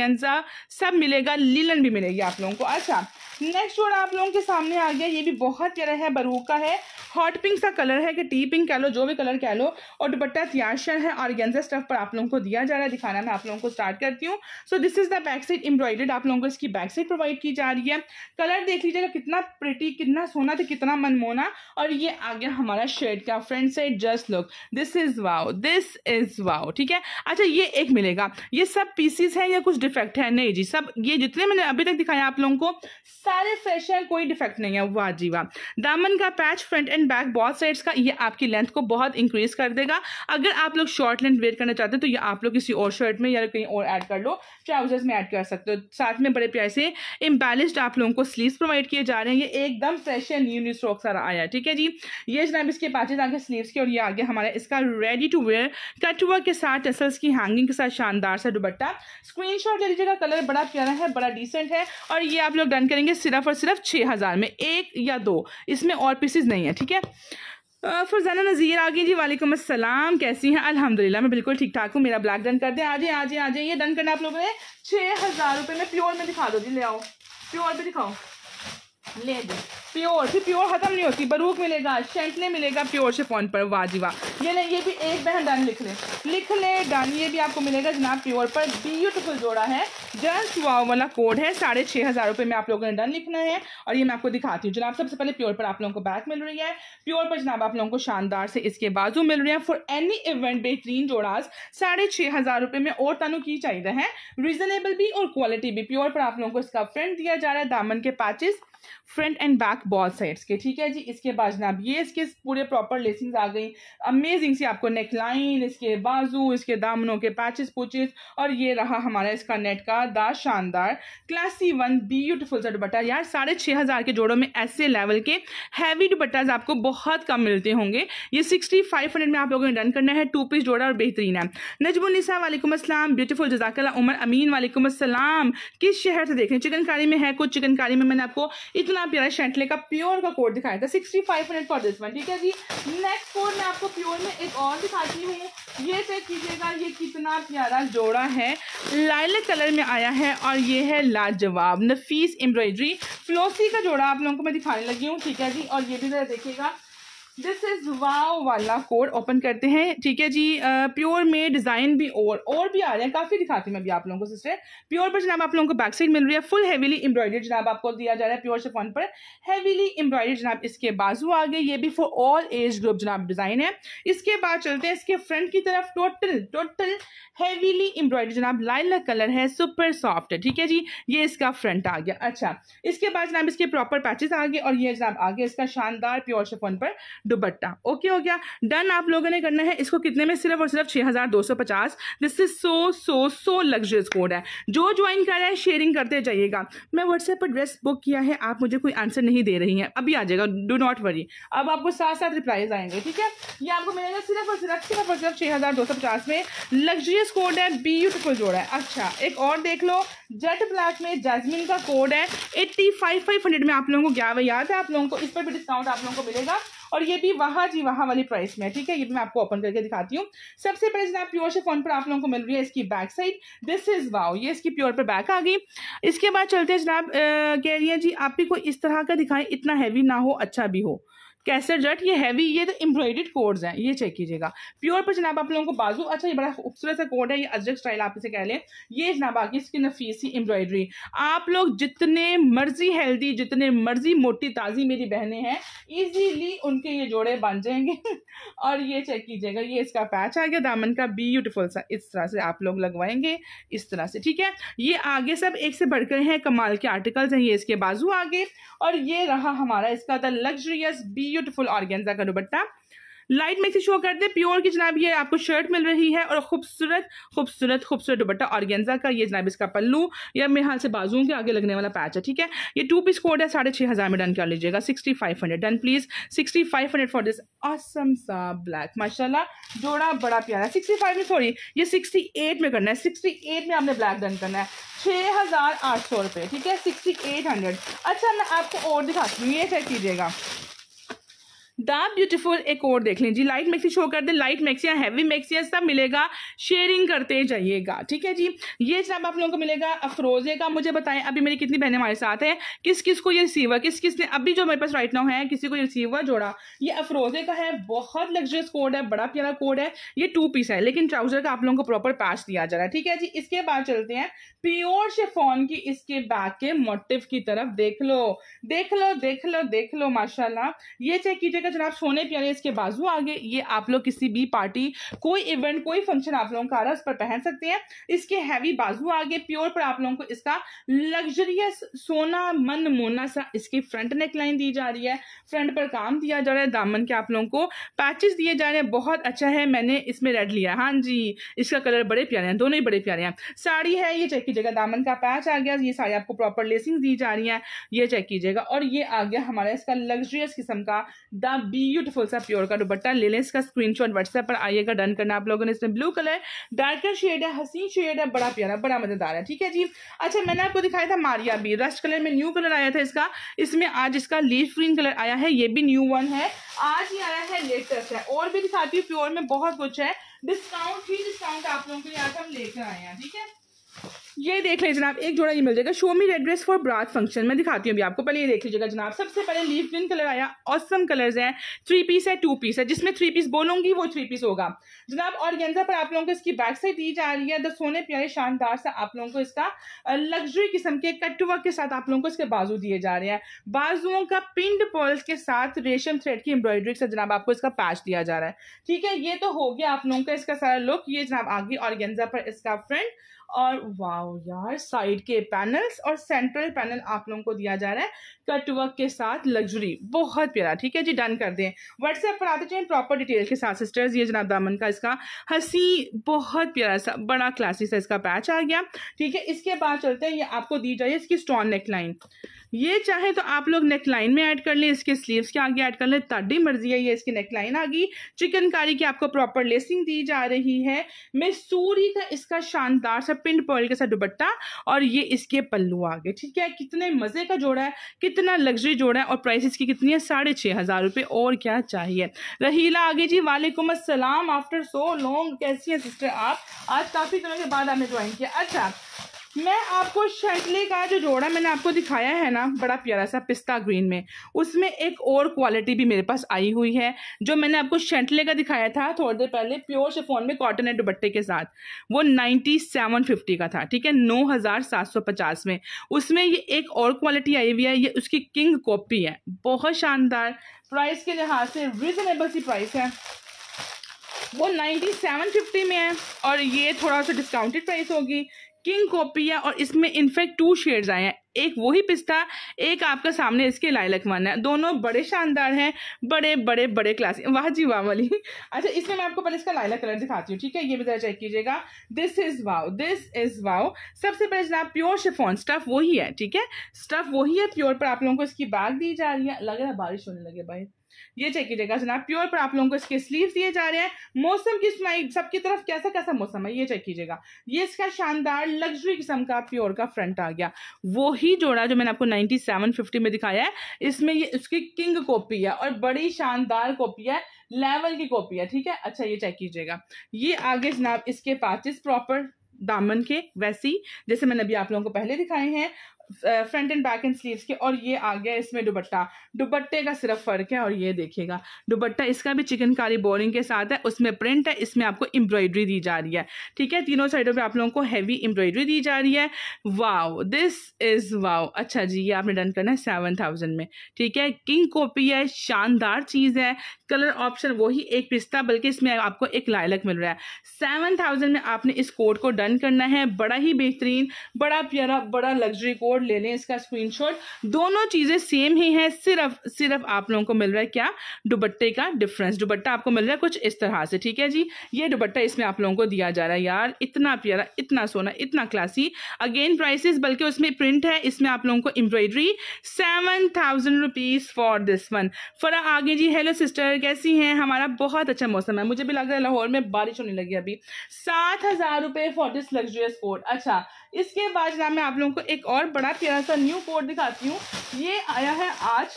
सब मिलेगा लीलन भी मिलेगी आप लोगों को अच्छा नेक्स्ट जोड़ा आप लोगों के सामने आ गया ये भी बहुत प्यारा है बरूक का है हॉट पिंक सा कलर है कि टी पिंक कह लो जो भी कलर कह लो और दुपट्टा त्याशर है और गेंजा स्टफ पर आप लोगों को दिया जा रहा है दिखाना मैं आप लोगों को स्टार्ट करती हूँ so this is the back side embroidered आप लोगों को इसकी बैक साइड प्रोवाइड की जा रही है कलर देख लीजिएगा कितना प्रिटी कितना सोना था तो कितना मनमोना और ये आ गया हमारा शर्ट का front side just look this is wow this is wow ठीक है अच्छा ये एक मिलेगा ये सब पीसीस है या कुछ डिफेक्ट है नहीं जी सब ये जितने मैंने अभी तक दिखाया आप लोगों को सारे फ्रेश हैं कोई डिफेक्ट नहीं है वाह जी वाह दामन का पैच फ्रंट एंड बैक बहुत साइड्स का ये आपकी लेंथ को बहुत इंक्रीज कर देगा अगर आप लोग शॉर्ट लेंथ वेयर करना चाहते हैं तो ये आप लोग किसी और शर्ट में या कहीं और ऐड कर लो ट्राउजर्स में ऐड कर सकते हो साथ में बड़े प्यार से इम्बेलिस्ड आप लोगों को स्लीव्स प्रोवाइड किए जा रहे हैं ये एकदम fresh and new new stock सारा आया ठीक है जी ये जनाब इसके पाचेज आगे स्लीव्स के और ये आगे हमारा इसका रेडी टू वेयर कट के साथ टसल्स की हैंगिंग के साथ शानदार सा दुबट्टा स्क्रीन शॉट ले लीजिएगा कलर बड़ा प्यारा है बड़ा डिसेंट है और ये आप लोग डन करेंगे सिर्फ और सिर्फ छः में एक या दो इसमें और पीसेज नहीं है ठीक है फरजाना नज़ीर आ गई जी वालेकुम अस्सलाम कैसी हैं अल्हम्दुलिल्लाह मैं बिल्कुल ठीक ठाक हूँ मेरा ब्लैक डन कर दें आ जाए आ जाए आ जाए ये डन करना आप लोगों ने छः हज़ार रुपये में प्योर में दिखा दो जी ले आओ प्योर पे दिखाओ ले दो प्योर फिर प्योर ख़त्म नहीं होती बरूक मिलेगा शेंटले मिलेगा प्योर से फोन पर वाजिवा ये नहीं ये भी एक बहन डन लिख लें लिख लें डन ये भी आपको मिलेगा जनाब प्योर पर ब्यूटीफुल जोड़ा है जस्ट वाव वाला कोड है साढ़े छः हज़ार रुपये में आप लोगों ने डन लिखना है और ये मैं आपको दिखाती हूँ जनाब सबसे पहले प्योर पर आप लोगों को बैक मिल रही है प्योर पर जनाब आप लोगों को शानदार से इसके बाजू मिल रही है फॉर एनी इवेंट बेहतरीन जोड़ाज साढ़े छः हज़ार रुपये में और तनु की चाहिए है रिजनेबल भी और क्वालिटी भी प्योर पर आप लोगों को इसका फ्रंट दिया जा रहा है दामन के पैचेज़ फ्रंट एंड बैक बॉल साइड्स के ठीक है जी इसके बाद जनाब ये इसके पूरे प्रॉपर लेसिंग्स आ गई अमेजिंग सी आपको नेक लाइन इसके बाजू इसके दामनों के पैचेस पूचेस और ये रहा हमारा इसका नेट का दा शानदार क्लासी वन ब्यूटीफुल सा दुपट्टा यार साढ़े छः हज़ार के जोड़ों में ऐसे लेवल के हैवी दुपट्टाज आपको बहुत कम मिलते होंगे ये सिक्सटी फाइव हंड्रेड में आप लोगों ने डन करना है टू पीस जोड़ा और बेहतरीन है नजमुलसा वालेकुम असलम ब्यूटीफुल जजाकला उमर अमीन वालेकुम असलम किस शहर से देख रहे हैं चिकनकारी में है कुछ चिकनकारी में मैंने आपको इतना प्यारा शेंटले का प्योर का कोड दिखाया था sixty five hundred for this one ठीक है जी नेक्स्ट कोड मैं आपको प्योर में एक और दिखाती हूँ ये चेक कीजिएगा ये कितना प्यारा जोड़ा है लाइले कलर में आया है और ये है लाजवाब नफीस एम्ब्रॉयडरी फ्लोसी का जोड़ा आप लोगों को मैं दिखाने लगी हूँ ठीक है जी और ये भी ज़रा देखिएगा दिस इज़ वाव वाला कोड ओपन करते हैं ठीक है जी आ, प्योर में डिज़ाइन भी और और भी आ रहे हैं काफ़ी दिखाती हूँ मैं भी आप लोगों को सिस्टर प्योर पर जनाब आप लोगों को बैक साइड मिल रही है फुल हेवीली एम्ब्रॉयडरी जनाब आपको दिया जा रहा है प्योर फोन पर हेवीली एम्ब्रॉयडरी जनाब इसके बाजू आ गए ये भी फॉर ऑल एज ग्रुप जनाब डिज़ाइन है इसके बाद चलते हैं इसके फ्रंट की तरफ टोटल टोटल हेवीली एम्ब्रॉयडरी जनाब लाइला कलर है सुपर सॉफ्ट है ठीक है जी ये इसका फ्रंट आ गया अच्छा इसके बाद जनाब इसके प्रॉपर पैचेस आ गए और ये जनाब आ गया इसका शानदार प्योर शिफॉन पर दुपट्टा ओके हो गया डन आप लोगों ने करना है इसको कितने में सिर्फ और सिर्फ छः हज़ार दो सौ पचास this is so so so luxurious code है जो ज्वाइन कर रहा है शेयरिंग करते जाइएगा मैं व्हाट्सएप पर ड्रेस बुक किया है आप मुझे कोई आंसर नहीं दे रही हैं अभी आ जाएगा डो नॉट वरी अब आपको साथ साथ रिप्लाईज आएंगे ठीक है ये आपको मिलेगा सिर्फ और सिर्फ सिर्फ और सिर्फ छः हज़ार दो सौ पचास में लग्जरियस कोड है ब्यूटिफुल जोड़ा है अच्छा एक और देख लो जेट ब्लैक में जैस्मिन का कोड है एट्टी फाइव फाइव हंड्रेड में आप लोगों को क्या याद है आप लोगों को इस पर भी डिस्काउंट आप लोगों को मिलेगा और ये भी वहाँ जी वहाँ वाली प्राइस में ठीक है ये भी मैं आपको ओपन करके दिखाती हूँ सबसे पहले जनाब प्योर से फोन पर आप लोगों को मिल रही है इसकी back side this is wow ये इसकी प्योर पर बैक आ गई इसके बाद चलते हैं जनाब कह रही है जी आप भी कोई इस तरह का दिखाएं इतना हैवी ना हो अच्छा भी हो कैसर जट ये हैवी ये तो एम्ब्रॉयडेड कोड्स हैं ये चेक कीजिएगा प्योर पर जनाब आप लोगों को बाजू अच्छा ये बड़ा खूबसूरत सा कोड है ये अजरक स्टाइल आप इसे कह लें ये जनाब आगे इसकी नफीस ही एम्ब्रॉयडरी आप लोग जितने मर्जी हेल्दी जितने मर्जी मोटी ताज़ी मेरी बहनें हैं ईजीली उनके ये जोड़े बन जाएंगे और ये चेक कीजिएगा ये इसका पैच आ गया दामन का ब्यूटिफुल सा इस तरह से आप लोग लगवाएंगे इस तरह से ठीक है ये आगे सब एक से बढ़कर हैं कमाल के आर्टिकल्स हैं ये इसके बाजू आगे और ये रहा हमारा इसका था लग्जरियस बी ब्यूटीफुल ऑर्गेन्जा का दुबट्टा लाइट में से शो कर दे प्योर की जनाब ये आपको शर्ट मिल रही है और खूबसूरत खूबसूरत खूबसूरत दुबट्टा ऑर्गेंजा का ये जनाब इसका पल्लू या मेरे हाल से बाजू के आगे लगने वाला पैच है ठीक है ये टू पीस कोड है साढ़े छः हज़ार में डन कर लीजिएगा sixty five hundred done please sixty five hundred for this awesome सा ब्लैक माशाला जोड़ा बड़ा प्यारा सिक्सटी फाइव में सॉरी ये सिक्सटी एट में करना है सिक्सटी एट में आपने ब्लैक डन करना है छः हज़ार आठ सौ रुपये ठीक है सिक्सटी एट हंड्रेड अच्छा मैं आपको और दिखाती हूँ ये चेक कीजिएगा द ब्यूटीफुल एक और देख लीजिए लाइट मैक्सी शो कर दे लाइट मैक्सिया हैवी मैक्सिया सब मिलेगा शेयरिंग करते जाइएगा ठीक है जी ये सब आप लोगों को मिलेगा अफरोजे का मुझे बताएं अभी मेरी कितनी बहनें हमारे साथ हैं किस किस को ये रिसीवर किस किस ने अभी जो मेरे पास राइट नाउ है किसी को ये रिसीवर जोड़ा ये अफरोजे का है बहुत लग्जरियस कोड है बड़ा प्यारा कोड है ये टू पीस है लेकिन ट्राउजर का आप लोगों को प्रॉपर पैच दिया जा रहा है ठीक है जी इसके बाद चलते हैं प्योर शेफोन की इसके बैक के मोटिव की तरफ देख लो देख लो देख लो देख लो माशाला ये चेक कीजिएगा है जनाब सोने प्यारे इसके बाजू आगे ये आप लोग किसी भी पार्टी कोई इवेंट कोई फंक्शन आप लोगों का आ रहा है उस पर पहन सकते हैं इसके हैवी बाजू आगे प्योर पर आप लोगों को इसका लग्जरियस सोना मन मोना सा इसकी फ्रंट नेक लाइन दी जा रही है फ्रंट पर काम दिया जा रहा है दामन के आप लोगों को पैचेस दिए जा रहे हैं बहुत अच्छा है मैंने इसमें रेड लिया हाँ जी इसका कलर बड़े प्यारे हैं दोनों ही बड़े प्यारे हैं साड़ी है ये चेक कीजिएगा दामन का पैच आ गया ये साड़ी आपको प्रॉपर लेसिंग दी जा रही है ये चेक कीजिएगा और ये आ गया हमारा इसका लग्जरियस किस्म का दुपट्टा ब्यूटीफुल सा प्योर का दुपट्टा ले लें इसका स्क्रीनशॉट व्हाट्सएप पर आइएगा डन करना आप लोगों ने इसमें ब्लू कलर डार्कर शेड है हसीन शेड है बड़ा प्यारा बड़ा मजेदार है ठीक है जी अच्छा मैंने आपको दिखाया था मारिया भी रस्ट कलर में न्यू कलर आया था इसका इसमें आज इसका लीव ग्रीन कलर आया है ये भी न्यू वन है आज ही आया है लेटेस्ट है और भी दिखाती हूँ प्योर में बहुत कुछ है डिस्काउंट ही डिस्काउंट आप लोगों के लिए आज हम लेकर आए हैं ठीक है ये देख लीजिए जनाब एक जोड़ा ये मिल जाएगा show me red dress for ब्रात फंक्शन मैं दिखाती हूँ अभी आपको पहले ये देख लीजिएगा जनाब सबसे पहले लीफ ग्रीन कलर आया ऑसम कलर्स हैं थ्री पीस है टू पीस है जिसमें थ्री पीस बोलूंगी वो थ्री पीस होगा जनाब और गेंजा पर आप लोगों को इसकी बैक साइड दी जा रही है द सोने प्यारे शानदार सा आप लोगों को इसका लग्जरी किस्म के कटवर्क के साथ आप लोगों को इसके बाजू दिए जा रहे हैं बाजुओं का पिंड पॉल्स के साथ रेशम थ्रेड की एम्ब्रॉयडरी से जनाब आपको इसका पैच दिया जा रहा है ठीक है ये तो हो गया आप लोगों का इसका सारा लुक ये जनाब आगे और पर इसका फ्रंट और वाओ यार साइड के पैनल्स और सेंट्रल पैनल आप लोगों को दिया जा रहा है कटवर्क के साथ लग्जरी बहुत प्यारा ठीक है जी डन कर दें व्हाट्सएप पर आते चाहिए प्रॉपर डिटेल के साथ सिस्टर्स ये जनाब दामन का इसका हंसी बहुत प्यारा सा बड़ा क्लासी सा इसका पैच आ गया ठीक है इसके बाद चलते हैं ये आपको दी जाइए इसकी स्टॉन नेक लाइन ये चाहे तो आप लोग नेक लाइन में ऐड कर लें इसके स्लीव्स के आगे ऐड कर लें ताडी मर्जी है ये इसकी नेक लाइन आ गई चिकनकारी की आपको प्रॉपर लेसिंग दी जा रही है मैसूरी का इसका शानदार सा पिंड पॉल के साथ दुबट्टा और ये इसके पल्लू आ गए ठीक है कितने मज़े का जोड़ा है कितना लग्जरी जोड़ा है और प्राइस इसकी कितनी है साढ़े छः हज़ार रुपये और क्या चाहिए रहीला आगे जी वालेकुम असलम आफ्टर सो लॉन्ग कैसी हैं सिस्टर आप आज काफ़ी दिनों के बाद आपने ज्वाइन किया अच्छा मैं आपको शर्टले का जो जोड़ा मैंने आपको दिखाया है ना बड़ा प्यारा सा पिस्ता ग्रीन में उसमें एक और क्वालिटी भी मेरे पास आई हुई है जो मैंने आपको शर्टले का दिखाया था थोड़ी देर पहले प्योर शिफोन में कॉटन है दुबट्टे के साथ वो नाइन्टी सेवन फिफ्टी का था ठीक है नौ हज़ार सात सौ पचास में उसमें ये एक और क्वालिटी आई हुई है ये उसकी किंग कॉपी है बहुत शानदार प्राइस के लिहाज से रिजनेबल सी प्राइस है वो नाइन्टी सेवन फिफ्टी में है और ये थोड़ा सा डिस्काउंटेड प्राइस होगी किंग कॉपिया और इसमें इनफैक्ट टू शेड्स आए हैं एक वही पिस्ता एक आपका सामने इसके लाइलक वन है दोनों बड़े शानदार हैं बड़े बड़े बड़े क्लास वाह जी वाह वाली अच्छा इसमें मैं आपको पहले इसका लाइलक कलर दिखाती हूँ ठीक है ये भी जरा चेक कीजिएगा this is wow this is wow सबसे पहले जनाब प्योर शिफोन स्टफ वही है ठीक है स्टफ वही है प्योर पर आप लोगों को इसकी बैग दी जा रही है लग रहा है बारिश होने लगे भाई ये चेक कीजिएगा जनाब प्योर पर आप लोगों को इसके स्लीव दिए जा रहे हैं मौसम की किस सबकी तरफ कैसा कैसा मौसम है ये चेक कीजिएगा ये इसका शानदार लग्जरी किस्म का प्योर का फ्रंट आ गया वो ही जोड़ा जो मैंने आपको नाइनटी सेवन फिफ्टी में दिखाया है इसमें ये उसकी किंग कॉपी है और बड़ी शानदार कॉपी है लेवल की कॉपी है ठीक है अच्छा ये चेक कीजिएगा ये आगे जनाब इसके पाचिस प्रॉपर दामन के वैसी जैसे मैंने अभी आप लोगों को पहले दिखाए हैं front and back and sleeves के और ये आ गया इसमें दुपट्टा दुपट्टे का सिर्फ फ़र्क है और ये देखिएगा दुपट्टा इसका भी चिकनकारी बोरिंग के साथ है उसमें प्रिंट है इसमें आपको एम्ब्रॉयडरी दी जा रही है ठीक है तीनों साइडों पर आप लोगों को हैवी एम्ब्रॉयडरी दी जा रही है वाओ दिस इज़ वाओ अच्छा जी ये आपने डन करना है सेवन थाउजेंड में ठीक है किंग कॉपी है शानदार चीज़ है कलर ऑप्शन वही एक पिस्ता बल्कि इसमें आपको एक लाइलक मिल रहा है सेवन थाउजेंड में आपने इस कोड को डन करना है बड़ा ही बेहतरीन बड़ा प्यारा बड़ा लग्जरी कोड स्क्रीनशॉट ले लें इसका स्क्रीनशॉट दोनों चीज़ें सेम ही हैं सिर्फ सिर्फ आप लोगों को मिल रहा है क्या दुबट्टे का डिफरेंस दुबट्टा आपको मिल रहा है कुछ इस तरह से ठीक है जी ये दुबट्टा इसमें आप लोगों को दिया जा रहा है यार इतना प्यारा इतना सोना इतना क्लासी अगेन प्राइसेस बल्कि उसमें प्रिंट है इसमें आप लोगों को embroidery seven thousand rupees for this one फरा आगे जी हेलो सिस्टर कैसी है हमारा बहुत अच्छा मौसम है मुझे भी लग रहा है लाहौर में बारिश होने लगी अभी सात फॉर दिस लग्जरियस कोट अच्छा इसके बाद जनाब मैं आप लोगों को एक और बड़ा प्यारा सा न्यू कोड दिखाती हूँ ये आया है आज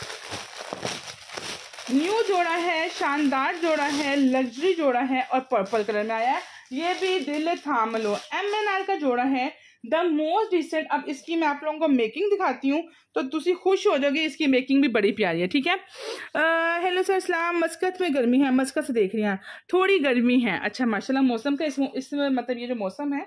न्यू जोड़ा है शानदार जोड़ा है लग्जरी जोड़ा है और पर्पल कलर में आया है ये भी दिल थाम लो एम एन आर का जोड़ा है द मोस्ट डिसेंट अब इसकी मैं आप लोगों को मेकिंग दिखाती हूँ तो तुम खुश हो जाओगे इसकी मेकिंग भी बड़ी प्यारी है ठीक है हेलो सर इस्लाम मस्कत में गर्मी है मस्कत से देख रही हैं थोड़ी गर्मी है अच्छा माशाल्लाह मौसम का इस, इस मतलब ये जो मौसम है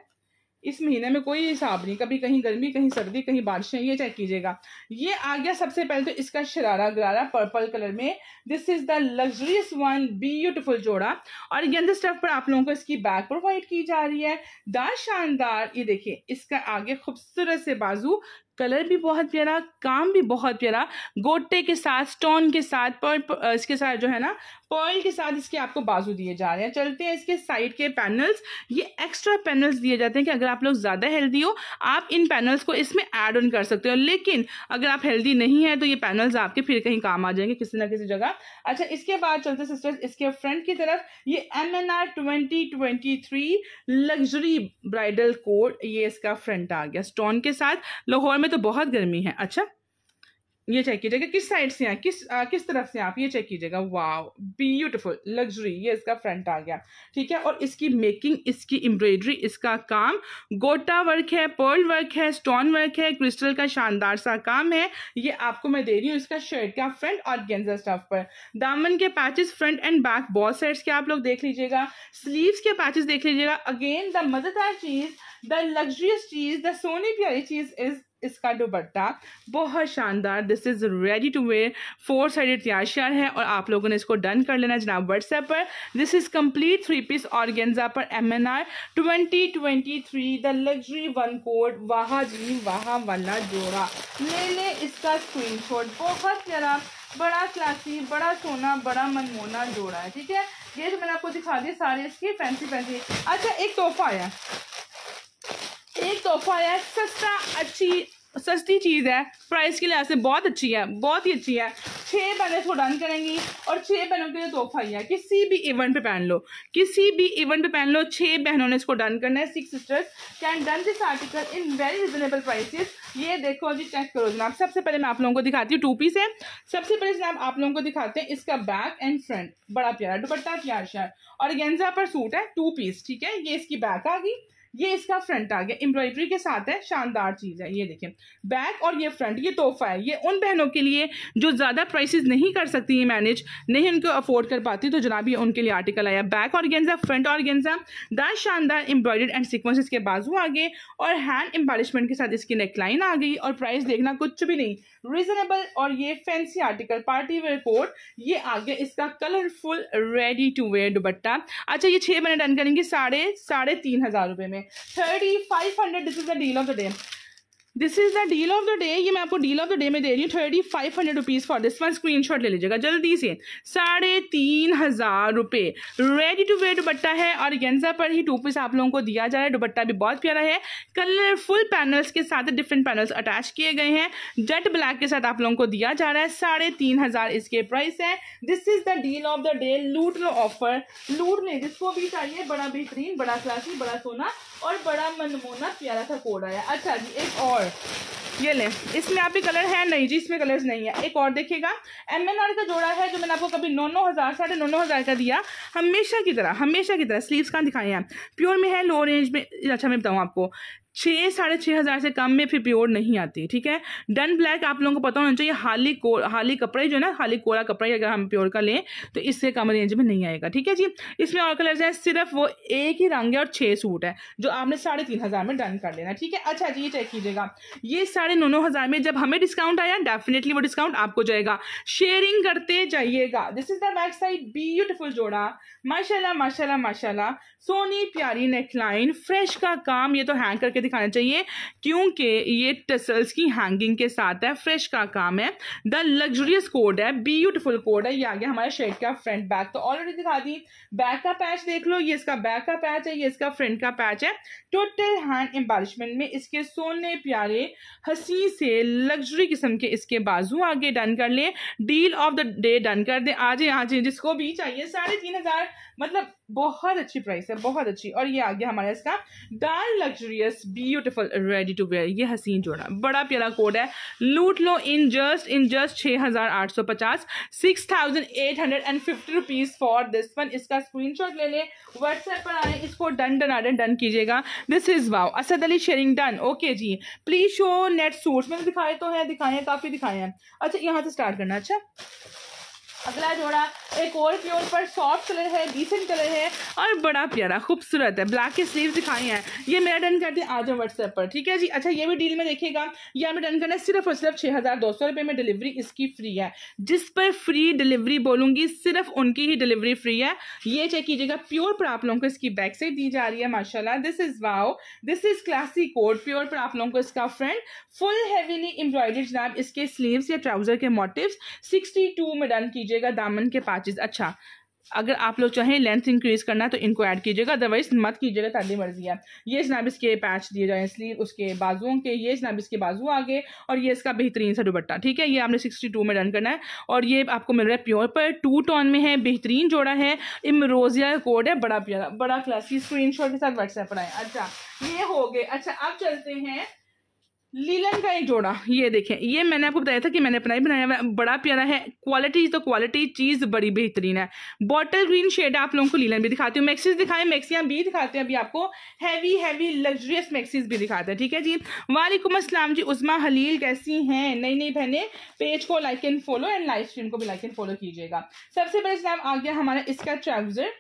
इस महीने में कोई हिसाब नहीं कभी कहीं गर्मी कहीं सर्दी कहीं बारिशें ये चेक कीजिएगा ये आ गया सबसे पहले तो इसका शरारा गरारा पर्पल कलर में this is the luxurious one beautiful जोड़ा और गेंद स्टफ पर आप लोगों को इसकी बैग प्रोवाइड की जा रही है दा शानदार ये देखिए इसका आगे खूबसूरत से बाजू कलर भी बहुत प्यारा काम भी बहुत प्यारा गोटे के साथ स्टोन के साथ पर्प इसके साथ जो है ना पर्ल के साथ इसके आपको बाजू दिए जा रहे हैं चलते हैं इसके साइड के पैनल्स ये एक्स्ट्रा पैनल्स दिए जाते हैं कि अगर आप लोग ज़्यादा हेल्दी हो आप इन पैनल्स को इसमें ऐड ऑन कर सकते हो लेकिन अगर आप हेल्दी नहीं है तो ये पैनल्स आपके फिर कहीं काम आ जाएंगे किसी ना किसी जगह अच्छा इसके बाद चलते सिस्टर्स इसके फ्रंट की तरफ ये M N R twenty twenty three luxury bridal code ये इसका फ्रंट आ गया स्टोन के साथ लाहौर में तो बहुत गर्मी है अच्छा ये चेक कीजिएगा किस साइड से हैं किस आ, किस तरफ से आप ये चेक कीजिएगा वाह ब्यूटिफुल लग्जरी ये इसका फ्रंट आ गया ठीक है और इसकी मेकिंग इसकी एम्ब्रॉयडरी इसका काम गोटा वर्क है पर्ल वर्क है स्टोन वर्क है क्रिस्टल का शानदार सा काम है ये आपको मैं दे रही हूँ इसका शर्ट का फ्रंट और गेंजा स्टफ पर दामन के पैचेस फ्रंट एंड बैक बॉल साइड्स के आप लोग देख लीजिएगा स्लीवस के पैचेस देख लीजिएगा अगेन द मज़ेदार चीज़ द लग्जरियस चीज़ द सोनी प्यारी चीज़ इज़ इसका दुपट्टा बहुत शानदार this is ready to wear four sided त्याशियार है और आप लोगों ने इसको डन कर लेना जनाब व्हाट्सएप पर this is complete three piece organza पर M N R twenty twenty three the luxury one code वाह जी वाह वाला जोड़ा ले ले इसका स्क्रीन शॉट बहुत प्यारा बड़ा क्लासी बड़ा सोना बड़ा मनमोना जोड़ा है ठीक है ये जो मैंने आपको दिखा दिया सारे इसकी फैंसी फैंसी अच्छा एक तोहफा आया एक तोहफा है सस्ता अच्छी सस्ती चीज़ है प्राइस के लिहाज से बहुत अच्छी है बहुत ही अच्छी है छः पहले इसको डन करेंगी और छः बहनों के लिए तोहफा ही है किसी भी इवेंट पे पहन लो किसी भी इवेंट पे पहन लो छः बहनों ने इसको डन करना है six sisters can done this article in very reasonable prices ये देखो जी चेक करो जनाब सबसे पहले मैं आप लोगों को दिखाती हूँ टू पीस है सबसे पहले जनाब आप लोगों को दिखाते हैं इसका बैक एंड फ्रंट बड़ा प्यारा दुपट्टा प्यार शायर और गेंजा पर सूट है टू पीस ठीक है ये इसकी बैक आ गई ये इसका फ्रंट आ गया एम्ब्रॉयडरी के साथ है शानदार चीज़ है ये देखें बैक और ये फ्रंट ये तोहफा है ये उन बहनों के लिए जो ज़्यादा प्राइसेस नहीं कर सकती हैं मैनेज नहीं उनको अफोर्ड कर पाती तो जनाब ये उनके लिए आर्टिकल आया बैक और गेंजा फ्रंट और गेंजा दस शानदार एम्ब्रॉयड एंड सिक्वेंस के बाजू आ गए और हैंड एम्बालिशमेंट के साथ इसकी नेकलाइन आ गई और प्राइस देखना कुछ भी नहीं रीजनेबल और ये fancy article party wear coat ये आ गया इसका colourful ready to wear dupatta अच्छा ये छः महीने डन करेंगे साढ़े साढ़े तीन हज़ार रुपये में thirty five hundred this is the deal of the day this is the deal of the day ये मैं आपको डील ऑफ द डे में दे रही हूँ thirty five hundred rupees for this one screenshot ले लीजिएगा जल्दी से साढ़े तीन हज़ार रुपये रेडी टू वेयर दुपट्टा है और गेंजा पर ही टू पीस आप लोगों को दिया जा रहा है दुपट्टा भी बहुत प्यारा है कलरफुल पैनल्स के साथ डिफरेंट पैनल्स अटैच किए गए हैं जेट ब्लैक के साथ आप लोगों को दिया जा रहा है साढ़े तीन हज़ार इसके प्राइस है this is the deal of the day लूट लो ऑफर लूट ले जिसको भी चाहिए बड़ा बेहतरीन बड़ा क्लासी बड़ा सोना और बड़ा मनमोना प्यारा सा कोड आया अच्छा जी एक और ये ले इसमें आप भी कलर है नहीं जी इसमें कलर्स नहीं है एक और देखिएगा एम एन आर का जोड़ा है जो मैंने आपको कभी नौ नौ हज़ार साढ़े नौ नौ हज़ार का दिया हमेशा की तरह हमेशा की तरह स्लीव्स कहाँ दिखाए हैं प्योर में है लो रेंज में अच्छा मैं बताऊँ आपको छः साढ़े छः हज़ार से कम में फिर प्योर नहीं आती ठीक है डन ब्लैक आप लोगों को पता होना चाहिए हाली को हाली कपड़े जो है ना हाली कोड़ा कपड़ा अगर हम प्योर का लें तो इससे कम रेंज में नहीं आएगा ठीक है जी इसमें और कलर्स हैं सिर्फ वो एक ही रंग है और छः सूट है जो आपने साढ़े तीन हज़ार में डन कर लेना ठीक है अच्छा जी ये चेक कीजिएगा ये साढ़े नौ नौ हज़ार में जब हमें डिस्काउंट आया डेफिनेटली वो डिस्काउंट आपको जाएगा शेयरिंग करते जाइएगा this is the back side beautiful जोड़ा माशाला माशाला माशाला सोनी प्यारी नेकलाइन फ्रेश का काम ये तो हैंग करके दिखाना चाहिए क्योंकि ये टसल्स की हैंगिंग के साथ है फ्रेश का काम है द लग्जरियस कोड है ब्यूटिफुल कोड है ये आगे हमारे शर्ट का फ्रंट बैक तो ऑलरेडी दिखा दी बैक का पैच देख लो ये इसका बैक का पैच है ये इसका फ्रंट का पैच है टोटल हैंड एम्बालिशमेंट में इसके सोने प्यारे हसी से लग्जरी किस्म के इसके बाजू आगे डन कर ले deal of the day done कर दे आज आज जिसको भी चाहिए साढ़े तीन हजार मतलब बहुत अच्छी प्राइस है बहुत अच्छी और ये आ गया हमारा इसका dark luxurious beautiful ready to wear ये हसीन जोड़ा बड़ा प्यारा कोड है लूट लो इन जस्ट इन जस्ट छः हज़ार आठ सौ पचास six thousand eight hundred and fifty rupees for this one इसका स्क्रीन शॉट ले लें व्हाट्सएप पर आए इसको डन डन आडन डन कीजिएगा this is wow Asad Ali sharing done okay जी प्लीज शो नेट सूट्स मैंने दिखाए तो हैं दिखाए हैं काफ़ी दिखाए हैं अच्छा यहाँ से स्टार्ट करना अच्छा अगला जोड़ा एक और प्योर पर सॉफ्ट कलर है डिसेंट कलर है और बड़ा प्यारा खूबसूरत है ब्लैक के स्लीव दिखाई है ये मेरा डन करते हैं आज हम व्हाट्सएप पर ठीक है जी अच्छा ये भी डील में देखिएगा ये हमें डन करना है सिर्फ और सिर्फ छः हज़ार दो सौ रुपये में डिलीवरी इसकी फ्री है जिस पर फ्री डिलीवरी बोलूँगी सिर्फ उनकी ही डिलीवरी फ्री है ये चेक कीजिएगा प्योर पर आप लोगों को इसकी बैक साइड दी जा रही है माशाला this is wow this is classy code pure पर आप लोगों को इसका फ्रेंड फुल हैवीली एम्ब्रॉयडरी जनाब इसके स्लीवस या ट्राउज़र के मोटिव सिक्सटी में डन कीजिए कीजिएगा दामन के पैचेज अच्छा अगर आप लोग चाहें लेंथ इंक्रीज करना है तो इनको ऐड कीजिएगा अदरवाइज मत कीजिएगा तादी मर्जी है ये जनाब इसके पैच दिए जाए इसलिए उसके बाजुओं के ये जनाब इसके बाजू आ गए और ये इसका बेहतरीन सा दुबट्टा ठीक है ये आपने सिक्सटी टू में डन करना है और ये आपको मिल रहा है प्योर पर टू टॉन में है बेहतरीन जोड़ा है इमरोजिया कोड है बड़ा प्यारा बड़ा क्लासी स्क्रीन के साथ व्हाट्सएप पर आए अच्छा ये हो गए अच्छा अब चलते हैं लीलन का एक जोड़ा ये देखें ये मैंने आपको बताया था कि मैंने अपना ही बनाया हुआ बड़ा प्यारा है क्वालिटी तो क्वालिटी चीज़ बड़ी बेहतरीन है बॉटल ग्रीन शेड आप लोगों को लीलन भी दिखाती हूँ मैक्सीज दिखाए मैक्सियाँ भी दिखाते हैं अभी आपको हैवी हैवी लग्जरियस मैक्सीज भी दिखाते हैं ठीक है जी वालेकुम असलम जी उस्मा हलील कैसी हैं नई नई बहने पेज को like and follow and live stream को भी लाइक एंड फॉलो कीजिएगा सबसे पहले जनाब आ गया हमारा इसका ट्राउजर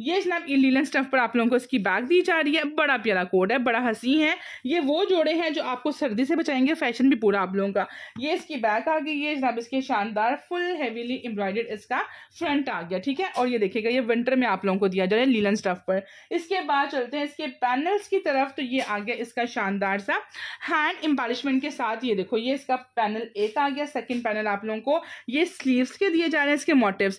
ये जनाब ये लीलन स्टफ पर आप लोगों को इसकी बैग दी जा रही है बड़ा प्यारा कोड है बड़ा हसी है ये वो जोड़े हैं जो आपको सर्दी से बचाएंगे फैशन भी पूरा आप लोगों का ये इसकी बैग आ गई है जनाब इसके शानदार फुल हैवीली एम्ब्रॉयडर्ड इसका फ्रंट आ गया ठीक है और ये देखिएगा ये विंटर में आप लोगों को दिया जा रहा है लीलन स्टफ पर इसके बाद चलते हैं इसके पैनल्स की तरफ तो ये आ गया इसका शानदार सा हैंड एम्बालिशमेंट के साथ ये देखो ये इसका पैनल एक आ गया सेकेंड पैनल आप लोगों को ये स्लीवस के दिए जा रहे हैं इसके मोटिव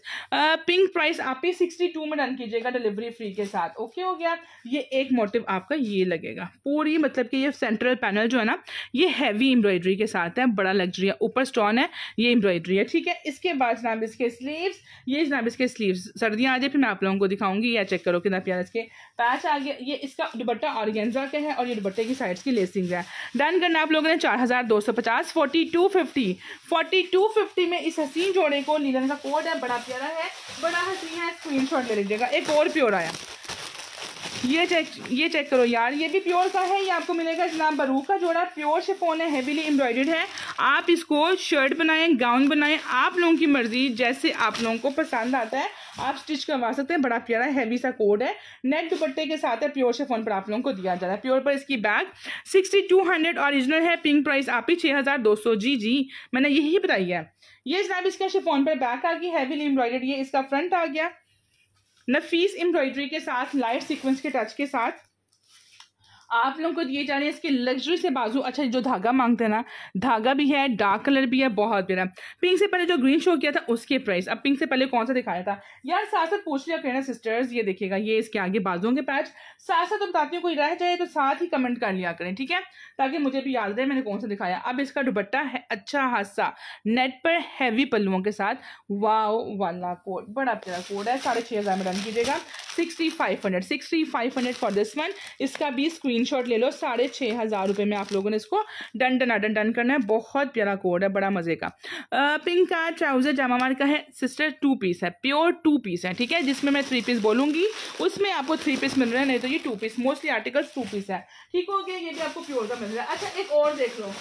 पिंक प्राइस आप ही सिक्सटी में रन कीजिएगा लगेगा डिलीवरी फ्री के साथ ओके हो गया ये एक मोटिव आपका ये लगेगा पूरी मतलब कि ये सेंट्रल पैनल जो है ना ये हैवी एम्ब्रॉयडरी के साथ है बड़ा लग्जरी है ऊपर स्टोन है ये एम्ब्रॉयडरी है ठीक है इसके बाद जनाब इसके स्लीव्स ये जनाब इसके स्लीव्स सर्दियाँ आ जाए फिर मैं आप लोगों को दिखाऊंगी या चेक करो कितना प्यार इसके पैच आ गया ये इसका दुबट्टा ऑर्गेंजा का है और ये दुबट्टे की साइड्स की लेसिंग है डन करना आप लोगों ने चार हज़ार दो सौ पचास forty two fifty forty two fifty में इस हसीन जोड़े को लीलन का कोड है बड़ा प्यारा है बड़ा हसीन है स्क्रीन शॉट ले लीजिएगा एक प्योर प्योर आया ये चेक ये चेक करो यार ये भी प्योर का है ये आपको मिलेगा इस्लाम बरू का जोड़ा प्योर शिफोन है हेवीली एम्ब्रॉयडेड है आप इसको शर्ट बनाएं गाउन बनाएं आप लोगों की मर्जी जैसे आप लोगों को पसंद आता है आप स्टिच करवा सकते हैं बड़ा प्यारा हैवी सा कोड है नेट दुपट्टे के साथ है प्योर शिफोन पर आप लोगों को दिया जा रहा है प्योर पर इसकी bag sixty two hundred original है पिंक प्राइस आप ही छः हज़ार दो सौ जी जी मैंने यही बताई है ये जनाब इसका शिफोन पर बैक आ गई हैवीली एम्ब्रॉयडेड ये इसका फ्रंट आ गया नफीस एम्ब्रॉयडरी के साथ लाइट सीक्वेंस के टच के साथ आप लोगों को दिए जा रहे हैं इसके लग्जरी से बाजू अच्छा जो धागा मांगते हैं ना धागा भी है डार्क कलर भी है बहुत बेरा पिंक से पहले जो ग्रीन शो किया था उसके प्राइस अब पिंक से पहले कौन सा दिखाया था यार साथ साथ पूछ लिया कहना सिस्टर्स ये देखिएगा ये इसके आगे बाजू के पैच साथ साथ तो बताती हूँ कोई रह जाए तो साथ ही कमेंट कर लिया करें ठीक है ताकि मुझे भी याद रहे मैंने कौन सा दिखाया अब इसका दुबट्टा है अच्छा हादसा नेट पर हैवी पल्लुओं के साथ वाओ वाला कोड बड़ा प्यारा कोड है साढ़े छः हज़ार में रन कीजिएगा sixty five hundred sixty five hundred for this one इसका भी स्क्रीन स्क्रीनशॉट ले लो साढ़े छः हज़ार रुपये में आप लोगों ने इसको डन डन डन डन करना है बहुत प्यारा कोड है बड़ा मज़े का पिंक का ट्राउज़र जामा मार का है सिस्टर टू पीस है प्योर टू पीस है ठीक है जिसमें मैं थ्री पीस बोलूँगी उसमें आपको थ्री पीस मिल रहे हैं नहीं तो ये two piece mostly articles two piece है ठीक हो गया ये भी आपको प्योर का मिल रहा है अच्छा एक और देख लो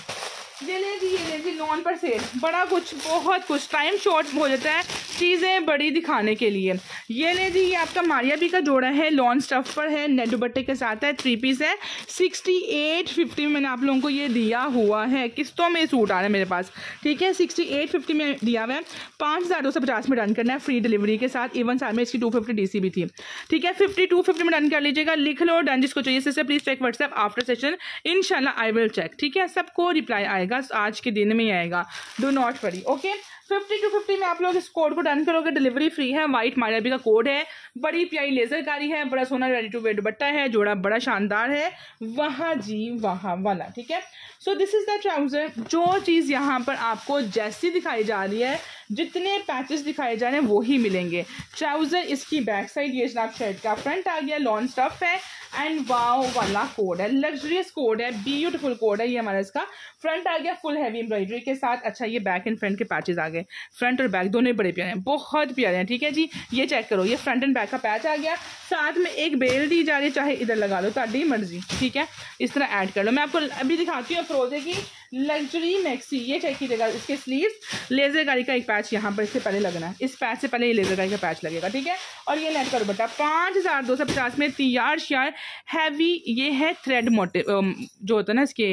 ये ले जी ये ले जी लोन पर सेल बड़ा कुछ बहुत कुछ टाइम शॉर्ट हो जाता है चीज़ें बड़ी दिखाने के लिए ये ले जी ये आपका मारिया बी का जोड़ा है लॉन स्टफ पर है नेट दुपट्टे के साथ है थ्री पीस है सिक्सटी एट फिफ्टी में मैंने आप लोगों को ये दिया हुआ है किस्तों में सूट आ रहा है मेरे पास ठीक है सिक्सटी एट फिफ्टी में दिया हुआ है पाँच हज़ार दो सौ पचास में डन करना है फ्री डिलीवरी के साथ इवन साल में इसकी टू फिफ्टी डी सी भी थी ठीक है फिफ्टी टू फिफ्टी में डन कर लीजिएगा लिख लो डन जिसको चाहिए sister please check WhatsApp after session in I will check ठीक है सबको रिप्लाई आएगा आएगा आज के दिन में ही आएगा do not worry okay fifty two fifty में आप लोग इस कोड को डन करोगे डिलीवरी फ्री है वाइट मारियाबी का कोड है बड़ी प्यारी लेजरकारी है बड़ा सोना रेडी टू वेड बट्टा है जोड़ा बड़ा शानदार है वहाँ जी वहाँ वाला ठीक है so this is the trouser जो चीज़ यहाँ पर आपको जैसी दिखाई जा रही है जितने पैचेस दिखाए जा रहे हैं वो ही मिलेंगे ट्राउज़र इसकी बैक साइड ये जनाब शर्ट का फ्रंट आ गया लॉन्ग स्टफ है एंड वाओ वाला कोड है लग्जरियस कोड है ब्यूटीफुल कोड है ये हमारा इसका फ्रंट आ गया फुल हैवी एम्ब्रॉयडरी के साथ अच्छा ये बैक एंड फ्रंट के पैचेज आ गए फ्रंट और बैक दोनों बड़े प्यारे हैं बहुत प्यारे हैं ठीक है जी ये चेक करो ये फ्रंट एंड बैक का पैच आ गया साथ में एक बेल दी जा रही है चाहे इधर लगा लो तो मर्जी ठीक है इस तरह ऐड कर लो मैं आपको अभी दिखाती हूँ फ्रोजे की लग्जरी मैक्सी ये चेक कीजिएगा इसके स्लीव लेजर गाड़ी का एक पैच यहाँ पर इससे पहले लगना है इस पैच से पहले ये लेजर गाड़ी का पैच लगेगा ठीक है और ये नेट का दुपट्टा पाँच हज़ार दो सौ पचास में तैयार शार हैवी ये है थ्रेड मोटे जो होता है ना इसके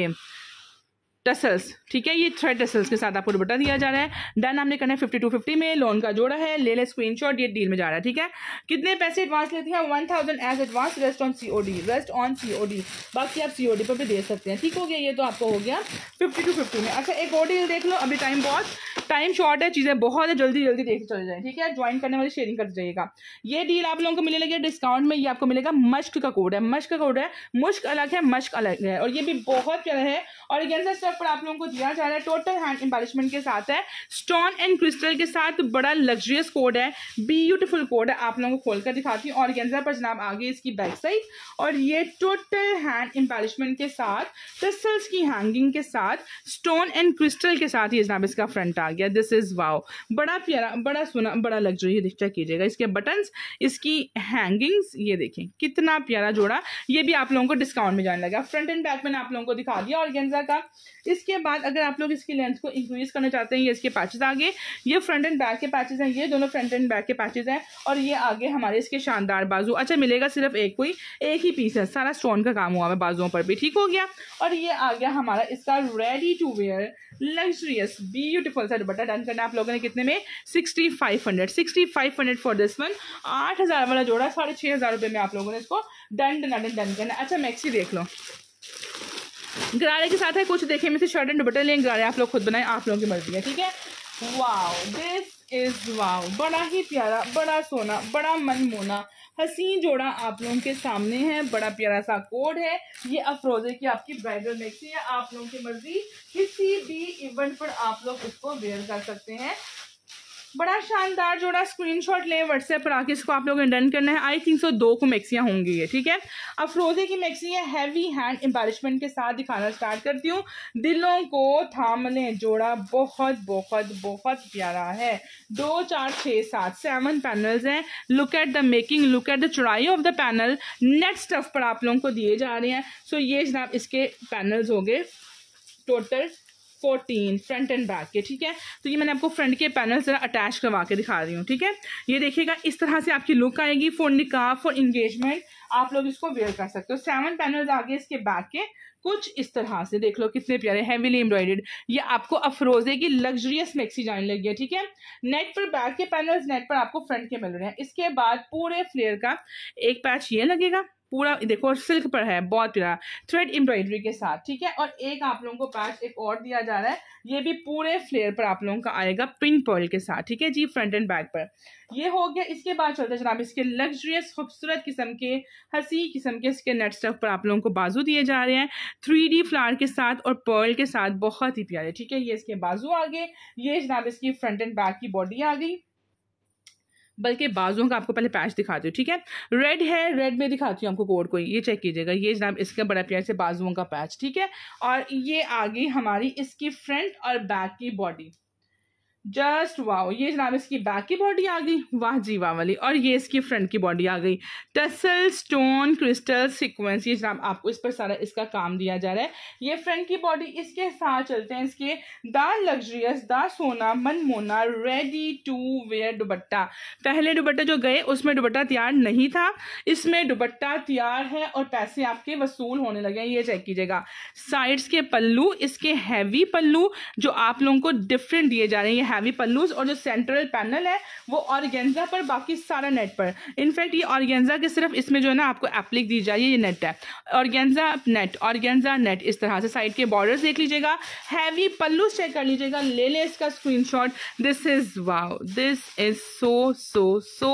टसल्स ठीक है ये थ्रेड टसल्स के साथ आपको दुपट्टा दिया जा रहा है डन आपने करना है फिफ्टी टू फिफ्टी में लोन का जोड़ा है ले लें स्क्रीन शॉट ये डील में जा रहा है ठीक है कितने पैसे एडवांस लेते हैं one thousand as advance rest on C O D rest on C O D बाकी आप सी ओ डी पर भी दे सकते हैं ठीक हो गया ये तो आपको हो गया फिफ्टी टू फिफ्टी में अच्छा एक और डील देख लो अभी टाइम बहुत टाइम शॉर्ट है चीज़ें बहुत है जल्दी जल्दी देखते चले जाए ठीक है ज्वाइन करने वाली शेयरिंग कर जाइएगा ये डील आप लोगों को मिले लगे डिस्काउंट में ये आपको मिलेगा मश्क का कोड है मश्क का कोड है मुश्क अलग है मश्क अलग है और ये भी बहुत प्यारा है और अगेन सर स्टफ पर आप लोगों को दिया जा रहा है टोटल हैंड एम्बारिशमेंट के साथ है स्टोन एंड क्रिस्टल के साथ बड़ा लग्जरियस कोड है ब्यूटिफुल कोड है आप लोगों को खोलकर दिखाती हूँ और गेंजा पर जनाब आगे इसकी बैक साइड और ये टोटल हैंड एम्बारिशमेंट के साथ क्रिस्टल्स की हैंगिंग के साथ स्टोन एंड क्रिस्टल के साथ ये जनाब इसका फ्रंट आ गया दिस इज़ वाओ बड़ा प्यारा बड़ा सुना बड़ा लग्जरी रिक्शा कीजिएगा इसके बटन इसकी हैंगिंग्स ये देखें कितना प्यारा जोड़ा ये भी आप लोगों को डिस्काउंट में जाने लगा फ्रंट एंड बैक मैंने आप लोगों को दिखा दिया और गेंजा रहा था इसके बाद अगर आप लोग इसकी लेंथ को इंक्रीज करना चाहते हैं ये इसके पैचेज आगे ये फ्रंट एंड बैक के पैचेज हैं ये दोनों फ्रंट एंड बैक के पैचेज हैं और ये आगे हमारे इसके शानदार बाजू अच्छा मिलेगा सिर्फ एक कोई एक ही पीस है सारा स्टोन का काम हुआ है बाजुओं पर भी ठीक हो गया और ये आ गया हमारा इसका ready to wear luxurious beautiful सा दुपट्टा डन करना आप लोगों ने कितने में sixty five hundred sixty five hundred for this one आठ हज़ार वाला जोड़ा साढ़े छः हज़ार रुपये में आप लोगों ने इसको डन डन डन डन करना अच्छा मैक्सी देख लो गरारे के साथ है कुछ देखिए मैं से शर्ट एंड दुपट्टे लें गरारे आप लोग खुद बनाएं आप लोगों की मर्जी है ठीक है वाओ दिस इज़ वाओ बड़ा ही प्यारा बड़ा सोना बड़ा मन मोना हसीन जोड़ा आप लोगों के सामने है बड़ा प्यारा सा कोड है ये अफरोजे की आपकी ब्राइडल मेक्सी है आप लोगों की मर्जी किसी भी इवेंट पर आप लोग इसको वेयर कर सकते हैं बड़ा शानदार जोड़ा स्क्रीनशॉट लें व्हाट्सएप पर आके इसको आप लोगों ने डन करना है आई थिंक सो दो को मैक्सियाँ होंगी ये ठीक है अब फ्रोजे की मैक्सियाँ हैवी हैंड एम्बारिशमेंट के साथ दिखाना स्टार्ट करती हूँ दिलों को थाम लें जोड़ा बहुत बहुत बहुत प्यारा है दो चार छः सात सेवन पैनल्स हैं look at the making look at the चौड़ाई of the panel net stuff पर आप लोगों को दिए जा रहे हैं सो so, ये जनाब इसके पैनल्स हो गए total fourteen front and back के ठीक है तो ये मैंने आपको फ्रंट के पैनल ज़रा अटैच करवा के दिखा रही हूँ ठीक है ये देखिएगा इस तरह से आपकी लुक आएगी फॉर निकाह फॉर इंगेजमेंट आप लोग इसको वेयर कर सकते हो सेवन पैनल आगे इसके बैक के कुछ इस तरह से देख लो कितने प्यारे हैवीली एम्ब्रॉयडेड ये आपको अफरोजे की लग्जरियस मैक्सी जाने लगी है ठीक है नेट पर बैक के पैनल्स नेट पर आपको फ्रंट के मिल रहे हैं इसके बाद पूरे फ्लेयर का एक पैच ये लगेगा पूरा देखो सिल्क पर है बहुत प्यारा थ्रेड एम्ब्रॉयडरी के साथ ठीक है और एक आप लोगों को पास एक और दिया जा रहा है ये भी पूरे फ्लेयर पर आप लोगों का आएगा पिंक पर्ल के साथ ठीक है जी फ्रंट एंड बैक पर ये हो गया इसके बाद चलते जनाब इसके लग्जरियस खूबसूरत किस्म के हंसी किस्म के इसके नेट स्टफ पर आप लोगों को बाजू दिए जा रहे हैं थ्री फ्लावर के साथ और पर्ल के साथ बहुत ही प्यारे ठीक है ये इसके बाजू आ गए ये जनाब इसकी फ्रंट एंड बैक की बॉडी आ गई बल्कि बाजों का आपको पहले पैच दिखाती हूँ ठीक है रेड है रेड में दिखाती हूँ आपको कोड को ये चेक कीजिएगा ये जनाब इसका बड़ा प्यार से बाजुओं का पैच ठीक है और ये आ गई हमारी इसकी फ्रंट और बैक की बॉडी जस्ट वाओ ये जनाब इसकी बैक की बॉडी आ गई वाह जी वाह वाली और ये इसकी फ्रंट की बॉडी आ गई टसल स्टोन क्रिस्टल सीक्वेंस ये जनाब आपको इस पर सारा इसका काम दिया जा रहा है ये फ्रंट की बॉडी इसके साथ चलते हैं इसके द लग्जरियस द सोना मनमोना रेडी टू वेयर दुबट्टा पहले दुबट्टे जो गए उसमें दुबट्टा तैयार नहीं था इसमें दुबट्टा तैयार है और पैसे आपके वसूल होने लगे हैं ये चेक कीजिएगा साइड्स के पल्लू इसके हैवी पल्लू जो आप लोगों को डिफरेंट दिए जा रहे हैं हैवी पल्लूज और जो सेंट्रल पैनल है वो ऑर्गेंजा पर बाकी सारा नेट पर इनफैक्ट ये ऑर्गेंजा के सिर्फ इसमें जो है ना आपको एप्लिक दी जाए ये नेट है ऑर्गेंजा नेट ऑर्गेंजा नेट इस तरह से साइड के बॉर्डर देख लीजिएगा हैवी पल्लूज चेक कर लीजिएगा ले लें इसका screen this is wow this is so so so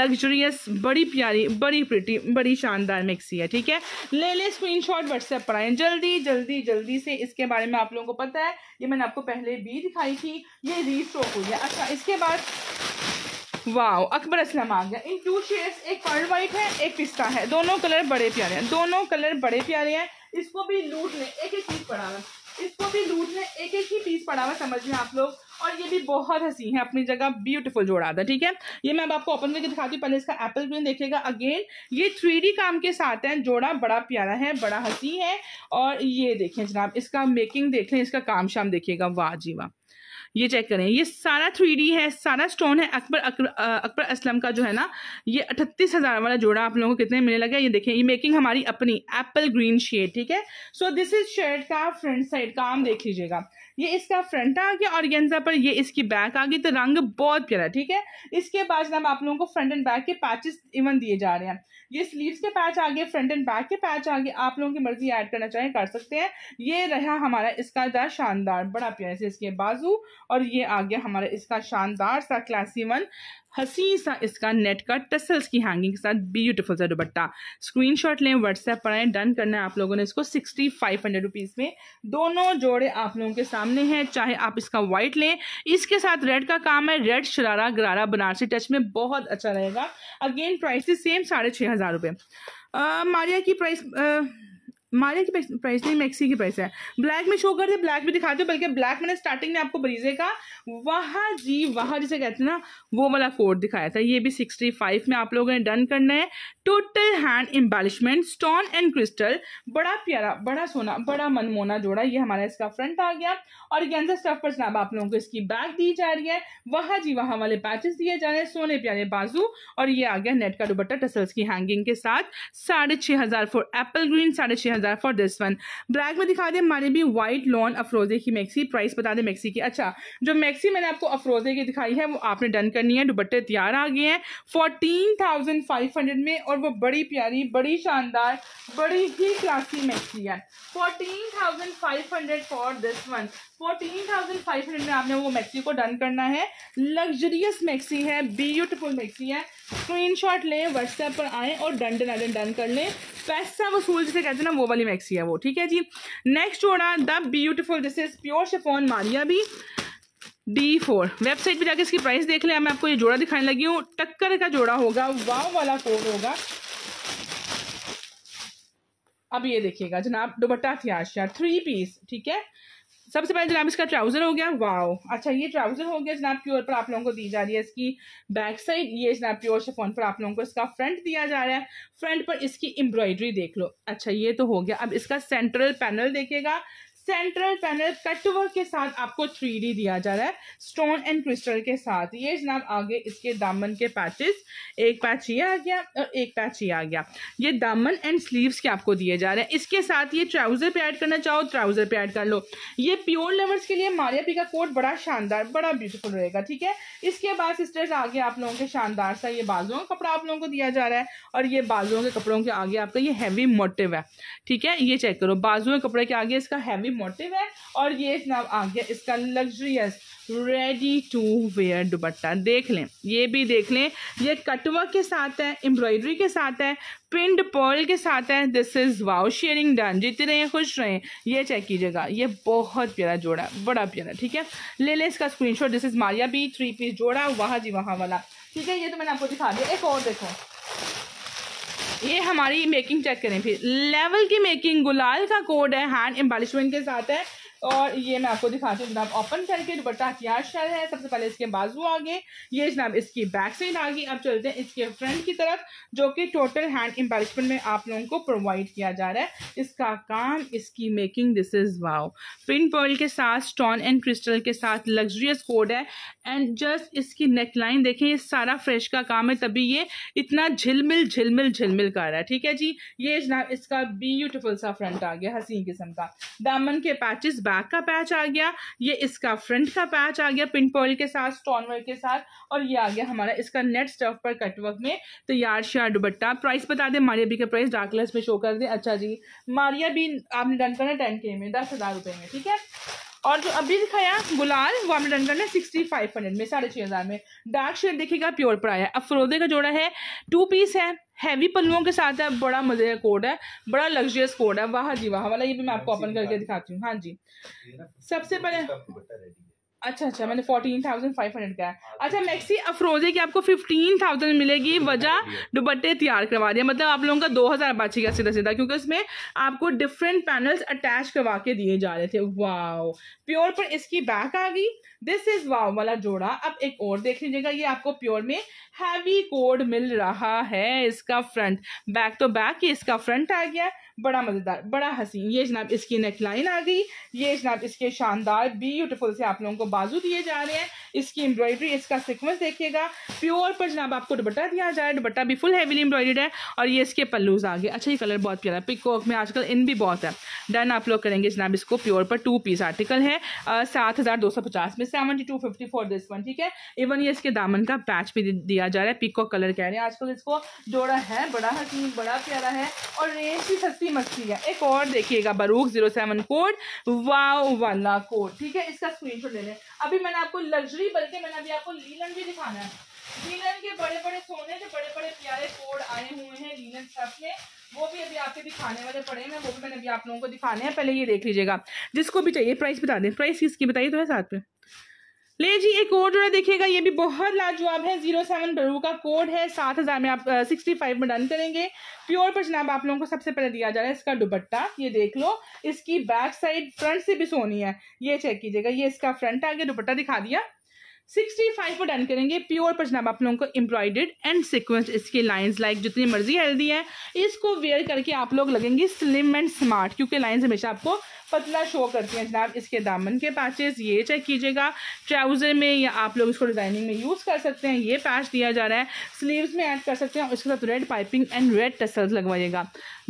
luxurious बड़ी प्यारी बड़ी प्रिटी बड़ी शानदार मिक्सी है ठीक है ले लें शॉट व्हाट्सएप पर आए जल्दी जल्दी जल्दी से इसके बारे में आप लोगों को पता है ये मैंने आपको पहले भी दिखाई थी ये ये भी हो गया अच्छा इसके बाद वाह अकबर असलम आ गया इन टू शेड्स एक पर्ल वाइट है एक पिस्ता है दोनों कलर बड़े प्यारे हैं दोनों कलर बड़े प्यारे हैं इसको भी लूट लें एक एक पीस पड़ा हुआ इसको भी लूट लें एक एक ही पीस पड़ा हुआ समझ लें आप लोग और ये भी बहुत हसी है अपनी जगह ब्यूटीफुल जोड़ा था ठीक है ये मैं अब आपको ओपन करके दिखाती हूँ पहले इसका एप्पल ग्रीन देखेगा अगेन ये थ्री काम के साथ है जोड़ा बड़ा प्यारा है बड़ा हसी है और ये देखें जनाब इसका मेकिंग देख लें इसका काम शाम देखिएगा वाह जी वाह ये चेक करें ये सारा थ्री है सारा स्टोन है अकबर अकबर, अकबर असलम का जो है ना ये अठतीस हज़ार वाला जोड़ा आप लोगों को कितने मिलने लगा ये देखें ये मेकिंग हमारी अपनी एप्पल ग्रीन शेड ठीक है सो दिस इज शर्ट का फ्रंट साइड का आम देख लीजिएगा ये इसका फ्रंट आ गया और गेंजा पर ये इसकी बैक आ गई तो रंग बहुत प्यारा ठीक है इसके बाद जब आप लोगों को फ्रंट एंड बैक के पैचेस इवन दिए जा रहे हैं ये स्लीव्स के पैच आ गए फ्रंट एंड बैक के पैच आ गए आप लोगों की मर्जी ऐड करना चाहें कर सकते हैं ये रहा हमारा इसका जरा शानदार बड़ा प्यारे से इसके बाजू और ये आ गया हमारा इसका शानदार सा क्लासी वन हसी सा इसका नेट का टसल्स की हैंगिंग के साथ ब्यूटीफुल सा दुपट्टा स्क्रीनशॉट लें व्हाट्सएप पर आएँ डन करना है आप लोगों ने इसको सिक्सटी फाइव हंड्रेड रुपीज़ में दोनों जोड़े आप लोगों के सामने हैं चाहे आप इसका वाइट लें इसके साथ रेड का काम है रेड शरारा गरारा बनारसी टच में बहुत अच्छा रहेगा अगेन प्राइस सेम साढ़े छः हज़ार रुपये मारिया की प्राइस मारिया की प्राइस नहीं मैक्सी की प्राइस है ब्लैक में शो कर दे ब्लैक भी दिखाते हो बल्कि ब्लैक मैंने स्टार्टिंग में आपको बरीजे का वह जी वह जिसे कहते हैं ना वो वाला कोड दिखाया था ये भी सिक्सटी फाइव में आप लोगों ने डन करना है total hand embellishment stone and crystal बड़ा प्यारा बड़ा सोना बड़ा मनमोना जोड़ा ये हमारा इसका फ्रंट आ गया और गेंजा स्टफ पर जनाब आप लोगों को इसकी बैग दी जा रही है वह जी वहाँ वाले पैचेस दिए जा रहे हैं सोने प्यारे बाजू और ये आ गया नेट का दुबट्टा टसल्स की हैंगिंग के साथ साढ़े छः हज़ार फॉर एप्पल ग्रीन साढ़े छः हज़ार फॉर दिस वन ब्लैक में दिखा दें हमारे भी वाइट लॉन अफरोजे की मैक्सी प्राइस बता दें मैक्सी की अच्छा जो मैक्सी मैंने आपको अफरोजे की दिखाई है वो आपने डन करनी है दुबट्टे तैयार आ गए हैं फोर्टीन थाउजेंड फाइव हंड्रेड में और वो बड़ी प्यारी बड़ी शानदार बड़ी ही क्लासी मैक्सी है fourteen thousand five hundred for this one fourteen thousand five hundred में आपने वो मैक्सी को डन करना है लग्जरियस मैक्सी है ब्यूटीफुल मैक्सी है स्क्रीनशॉट लें व्हाट्सएप पर आए और डन डन डन डन कर लें पैसा वसूल जिसे कहते हैं ना वो वाली मैक्सी है वो ठीक है जी नेक्स्ट जोड़ा the beautiful this is pure chiffon Maria B D four website पर जाकर इसकी प्राइस देख लें मैं आपको ये जोड़ा दिखाने लगी हूँ टक्कर का जोड़ा होगा वाव वाला कोड होगा अब ये देखिएगा जनाब दुबट्टा थी आशिया थ्री पीस ठीक है सबसे पहले जनाब इसका ट्राउज़र हो गया वाओ अच्छा ये ट्राउज़र हो गया जनाब प्योर पर आप लोगों को दी जा रही है इसकी बैक साइड ये जनाब प्योर शेफोन पर आप लोगों को इसका फ्रंट दिया जा रहा है फ्रंट पर इसकी एम्ब्रॉयडरी देख लो अच्छा ये तो हो गया अब इसका सेंट्रल पैनल देखेगा सेंट्रल पैनल कटवर्क के साथ आपको थ्री दिया जा रहा है स्टोन एंड क्रिस्टल के साथ ये जनाब आगे इसके दामन के पैचेस एक पैच ये आ गया और एक पैच ये आ गया ये दामन एंड स्लीव्स के आपको दिए जा रहे हैं इसके साथ ये ट्राउजर पे ऐड करना चाहो ट्राउजर पे ऐड कर लो ये प्योर लवर्स के लिए मारिया पी का कोट बड़ा शानदार बड़ा ब्यूटीफुल रहेगा ठीक है इसके बाद सिस्टर्स आगे आप लोगों के शानदार सा ये बाजुओं का कपड़ा आप लोगों को दिया जा रहा है और ये बाजुओं के कपड़ों के आगे आपका ये हैवी मोटिव है ठीक है ये चेक करो बाजुओं के कपड़े के आगे इसका हैवी मोटिव है और ये नाम आ गया इसका luxurious ready to wear dupatta देख लें ये भी देख लें ये कटवा के साथ है एम्ब्रॉयडरी के साथ है पिंड पॉल के साथ है this is wow sharing done जितने रहें खुश रहे ये चेक कीजिएगा ये बहुत प्यारा जोड़ा बड़ा प्यारा ठीक है ले लें इसका screenshot this is Maria B three piece जोड़ा वहाँ जी वहाँ वाला ठीक है ये तो मैंने आपको दिखा दिया एक और देखो ये हमारी मेकिंग चेक करें फिर लेवल की मेकिंग गुलाल का कोड है हैंड एम्बालिशमेंट के साथ है और ये मैं आपको दिखाती हूँ जनाब ओपन करके दुपट्टा क्या शेल है सबसे पहले इसके बाजू आ गए ये जनाब इसकी बैक साइड आ गई अब चलते हैं इसके फ्रंट की तरफ जो कि टोटल हैंड एम्बेलिशमेंट में आप लोगों को प्रोवाइड किया जा रहा है इसका काम इसकी making this is wow print pearl के साथ स्टोन एंड क्रिस्टल के साथ लग्जरियस कोड है एंड जस्ट इसकी नेक लाइन देखें ये सारा फ्रेश का काम है तभी ये इतना झिलमिल झिलमिल झिलमिल कर रहा है ठीक है जी ये जनाब इसका ब्यूटिफुल सा फ्रंट आ गया हसीन किस्म का दामन के पैचेस बैक का पैच आ गया ये इसका फ्रंट का पैच आ गया पिन पॉइल के साथ स्टोन वर्क के साथ और ये आ गया हमारा इसका नेट स्टफ पर कटवर्क में तो यार शार दुबट्टा प्राइस बता दें मारिया बी का प्राइस डार्क कलर्स में शो कर दें अच्छा जी मारिया बी आपने डन करना टेन के में दस हज़ार रुपये में ठीक है और जो अभी दिखाया गुलाल वो हमने डन करना है सिक्सटी फाइव हंड्रेड में साढ़े छः हज़ार में डार्क शेड देखिएगा प्योर पर आया अफरोदे का जोड़ा है टू पीस है हैवी पल्लुओं के साथ है बड़ा मजे का कोड है बड़ा लग्जरियस कोड है वाह जी वाह वाला ये भी मैं आपको ओपन हाँ करके हाँ। दिखाती हूँ हाँ जी सबसे पहले अच्छा अच्छा मैंने फोर्टीन थाउजेंड फाइव हंड्रेड का है हाँ, अच्छा मैक्सी अफरोजे की आपको फिफ्टीन थाउजेंड मिलेगी हाँ, वजह दुपट्टे तैयार करवा दिया मतलब आप लोगों का दो हज़ार बचेगा सीधा सीधा क्योंकि उसमें आपको डिफरेंट पैनल्स अटैच करवा के दिए जा रहे थे वाओ प्योर पर इसकी बैक आ गई दिस इज वाओ वाला जोड़ा अब एक और देख लीजिएगा ये आपको प्योर में हैवी कोड मिल रहा है इसका फ्रंट बैक तो बैक ही इसका फ्रंट आ गया है बड़ा मज़ेदार बड़ा हसीन ये जनाब इसकी नेक लाइन आ गई ये जनाब इसके शानदार ब्यूटीफुल से आप लोगों को बाजू दिए जा रहे हैं इसकी एम्ब्रॉयडरी इसका सिक्वेंस देखिएगा प्योर पर जनाब आपको दुपट्टा दिया जा रहा है दुपट्टा भी फुल हैवीली एम्ब्रॉयडेड है और ये इसके पल्लूज आ गए अच्छा ये कलर बहुत प्यारा पिकॉक में आजकल इन भी बहुत है डन आप लोग करेंगे जनाब इसको प्योर पर टू पीस आर्टिकल है सात हज़ार दो सौ पचास में seventy two fifty four this one ठीक है इवन ये इसके दामन का पैच भी दिया जा रहा है पिकॉक कलर कह रहे हैं आजकल इसको जोड़ा है बड़ा हकीम बड़ा प्यारा है और रेंज भी सस्ती सी मस्ती है एक और देखिएगा बरूक जीरो सेवन कोड वाओ वाला कोड ठीक है इसका स्क्रीनशॉट ले लें अभी मैंने आपको लग्जरी बल्कि मैंने अभी आपको लीलन भी दिखाना है लीलन के बड़े बड़े सोने के बड़े बड़े प्यारे कोड आए हुए हैं लीलन स्टफ के वो भी अभी आपके दिखाने वाले पड़े हैं वो भी मैंने अभी आप लोगों को दिखाने हैं पहले ये देख लीजिएगा जिसको भी चाहिए प्राइस बता दें प्राइस किसकी बताइए तो है साथ में ले जी एक और जोड़ा देखिएगा ये भी बहुत लाजवाब है जीरो सेवन बरू का कोड है सात हजार में आप सिक्सटी फाइव में डन करेंगे प्योर पर जनाब आप लोगों को सबसे पहले दिया जा रहा है इसका दुपट्टा ये देख लो इसकी बैक साइड फ्रंट से भी सोनी है ये चेक कीजिएगा ये इसका फ्रंट आगे दुपट्टा दिखा दिया सिक्सटी फाइव में डन करेंगे प्योर पर जनाब आप लोगों को एम्ब्रॉयडेड एंड सिक्वेंस इसकी लाइन लाइक जितनी मर्जी हेल्दी है इसको वेयर करके आप लोग लगेंगे स्लिम एंड स्मार्ट क्योंकि लाइन हमेशा आपको पतला शो करती हैं जनाब इसके दामन के पैचेज ये चेक कीजिएगा ट्राउज़र में या आप लोग इसको डिज़ाइनिंग में यूज़ कर सकते हैं ये पैच दिया जा रहा है स्लीव्स में ऐड कर सकते हैं उसके साथ red piping and red tassels लगवाइएगा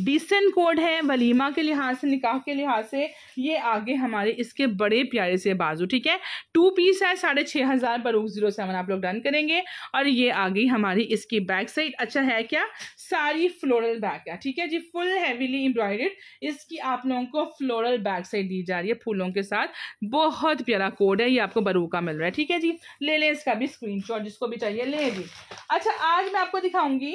डिसेंट कोड है वलीमा के लिहाज से निकाह के लिहाज से ये आगे हमारे इसके बड़े प्यारे से बाजू ठीक है टू पीस है साढ़े छः हज़ार बरूक ज़ीरो सेवन आप लोग डन करेंगे और ये आ गई हमारी इसकी बैक साइड अच्छा है क्या सारी फ्लोरल बैक है ठीक है जी फुल हैवीली एम्ब्रॉयडेड इसकी आप लोगों को फ्लोरल बैक साइड दी जा रही है फूलों के साथ बहुत प्यारा कोड है ये आपको बरू का मिल रहा है ठीक है जी ले लें इसका भी स्क्रीन जिसको भी चाहिए ले जी अच्छा आज मैं आपको दिखाऊंगी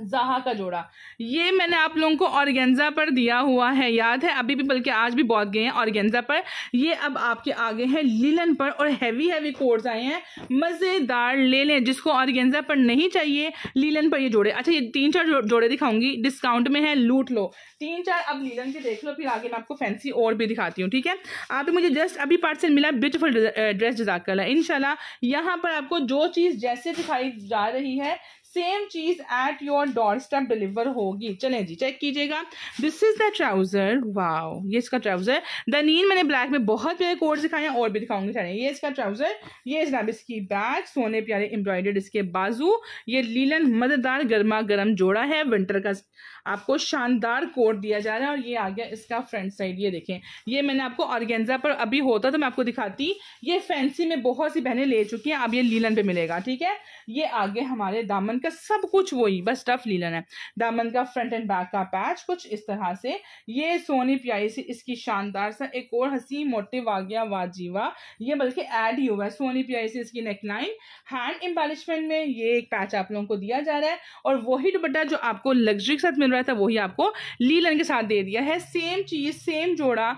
जहा का जोड़ा ये मैंने आप लोगों को ऑर्गेंजा पर दिया हुआ है याद है अभी भी बल्कि आज भी बहुत गए हैं ऑर्गेंजा पर ये अब आपके आगे हैं लीलन पर और हैवी हैवी कोर्स आए हैं मज़ेदार ले लें जिसको ऑर्गेंजा पर नहीं चाहिए लीलन पर ये जोड़े अच्छा ये तीन चार जो, जोड़े दिखाऊंगी डिस्काउंट में है लूट लो तीन चार अब लीलन के देख लो फिर आगे मैं आपको फैंसी और भी दिखाती हूँ ठीक है आप मुझे जस्ट अभी पार्सल मिला ब्यूटिफुल ड्रेस कर है इनशाला यहाँ पर आपको जो चीज़ जैसे दिखाई जा रही है सेम चीज at your doorstep deliver होगी चले जी चेक कीजिएगा this is the trouser wow ये इसका ट्राउजर द नीन मैंने ब्लैक में बहुत प्यारे कोड दिखाए और भी दिखाऊंगी चले ये इसका ट्राउजर ये नाम इसकी बैग सोने प्यारे एम्ब्रॉयडर्ड इसके बाजू ये लीलन मजेदार गर्मा गर्म जोड़ा है विंटर का आपको शानदार कोट दिया जा रहा है और ये आ गया इसका फ्रंट साइड ये देखें ये मैंने आपको ऑर्गेंजा पर अभी होता तो, तो मैं आपको दिखाती ये फैंसी में बहुत सी बहनें ले चुकी हैं अब ये लीलन पे मिलेगा ठीक है ये आगे हमारे दामन का सब कुछ वही बस टफ लीलन है दामन का फ्रंट एंड बैक का पैच कुछ इस तरह से ये सोनी प्याई से इसकी शानदार सा एक और हसी मोटिव आ गया वाजीवा ये बल्कि एड ही हुआ है सोनी प्याई से इसकी नेकलाइन हैंड एम्बालिशमेंट में ये एक पैच आप लोगों को दिया जा रहा है और वही दुपट्टा जो आपको लग्जरी के साथ मिल रहा है वही आपको लीलन के साथ दे दिया है सेम चीज़ सेम जोड़ा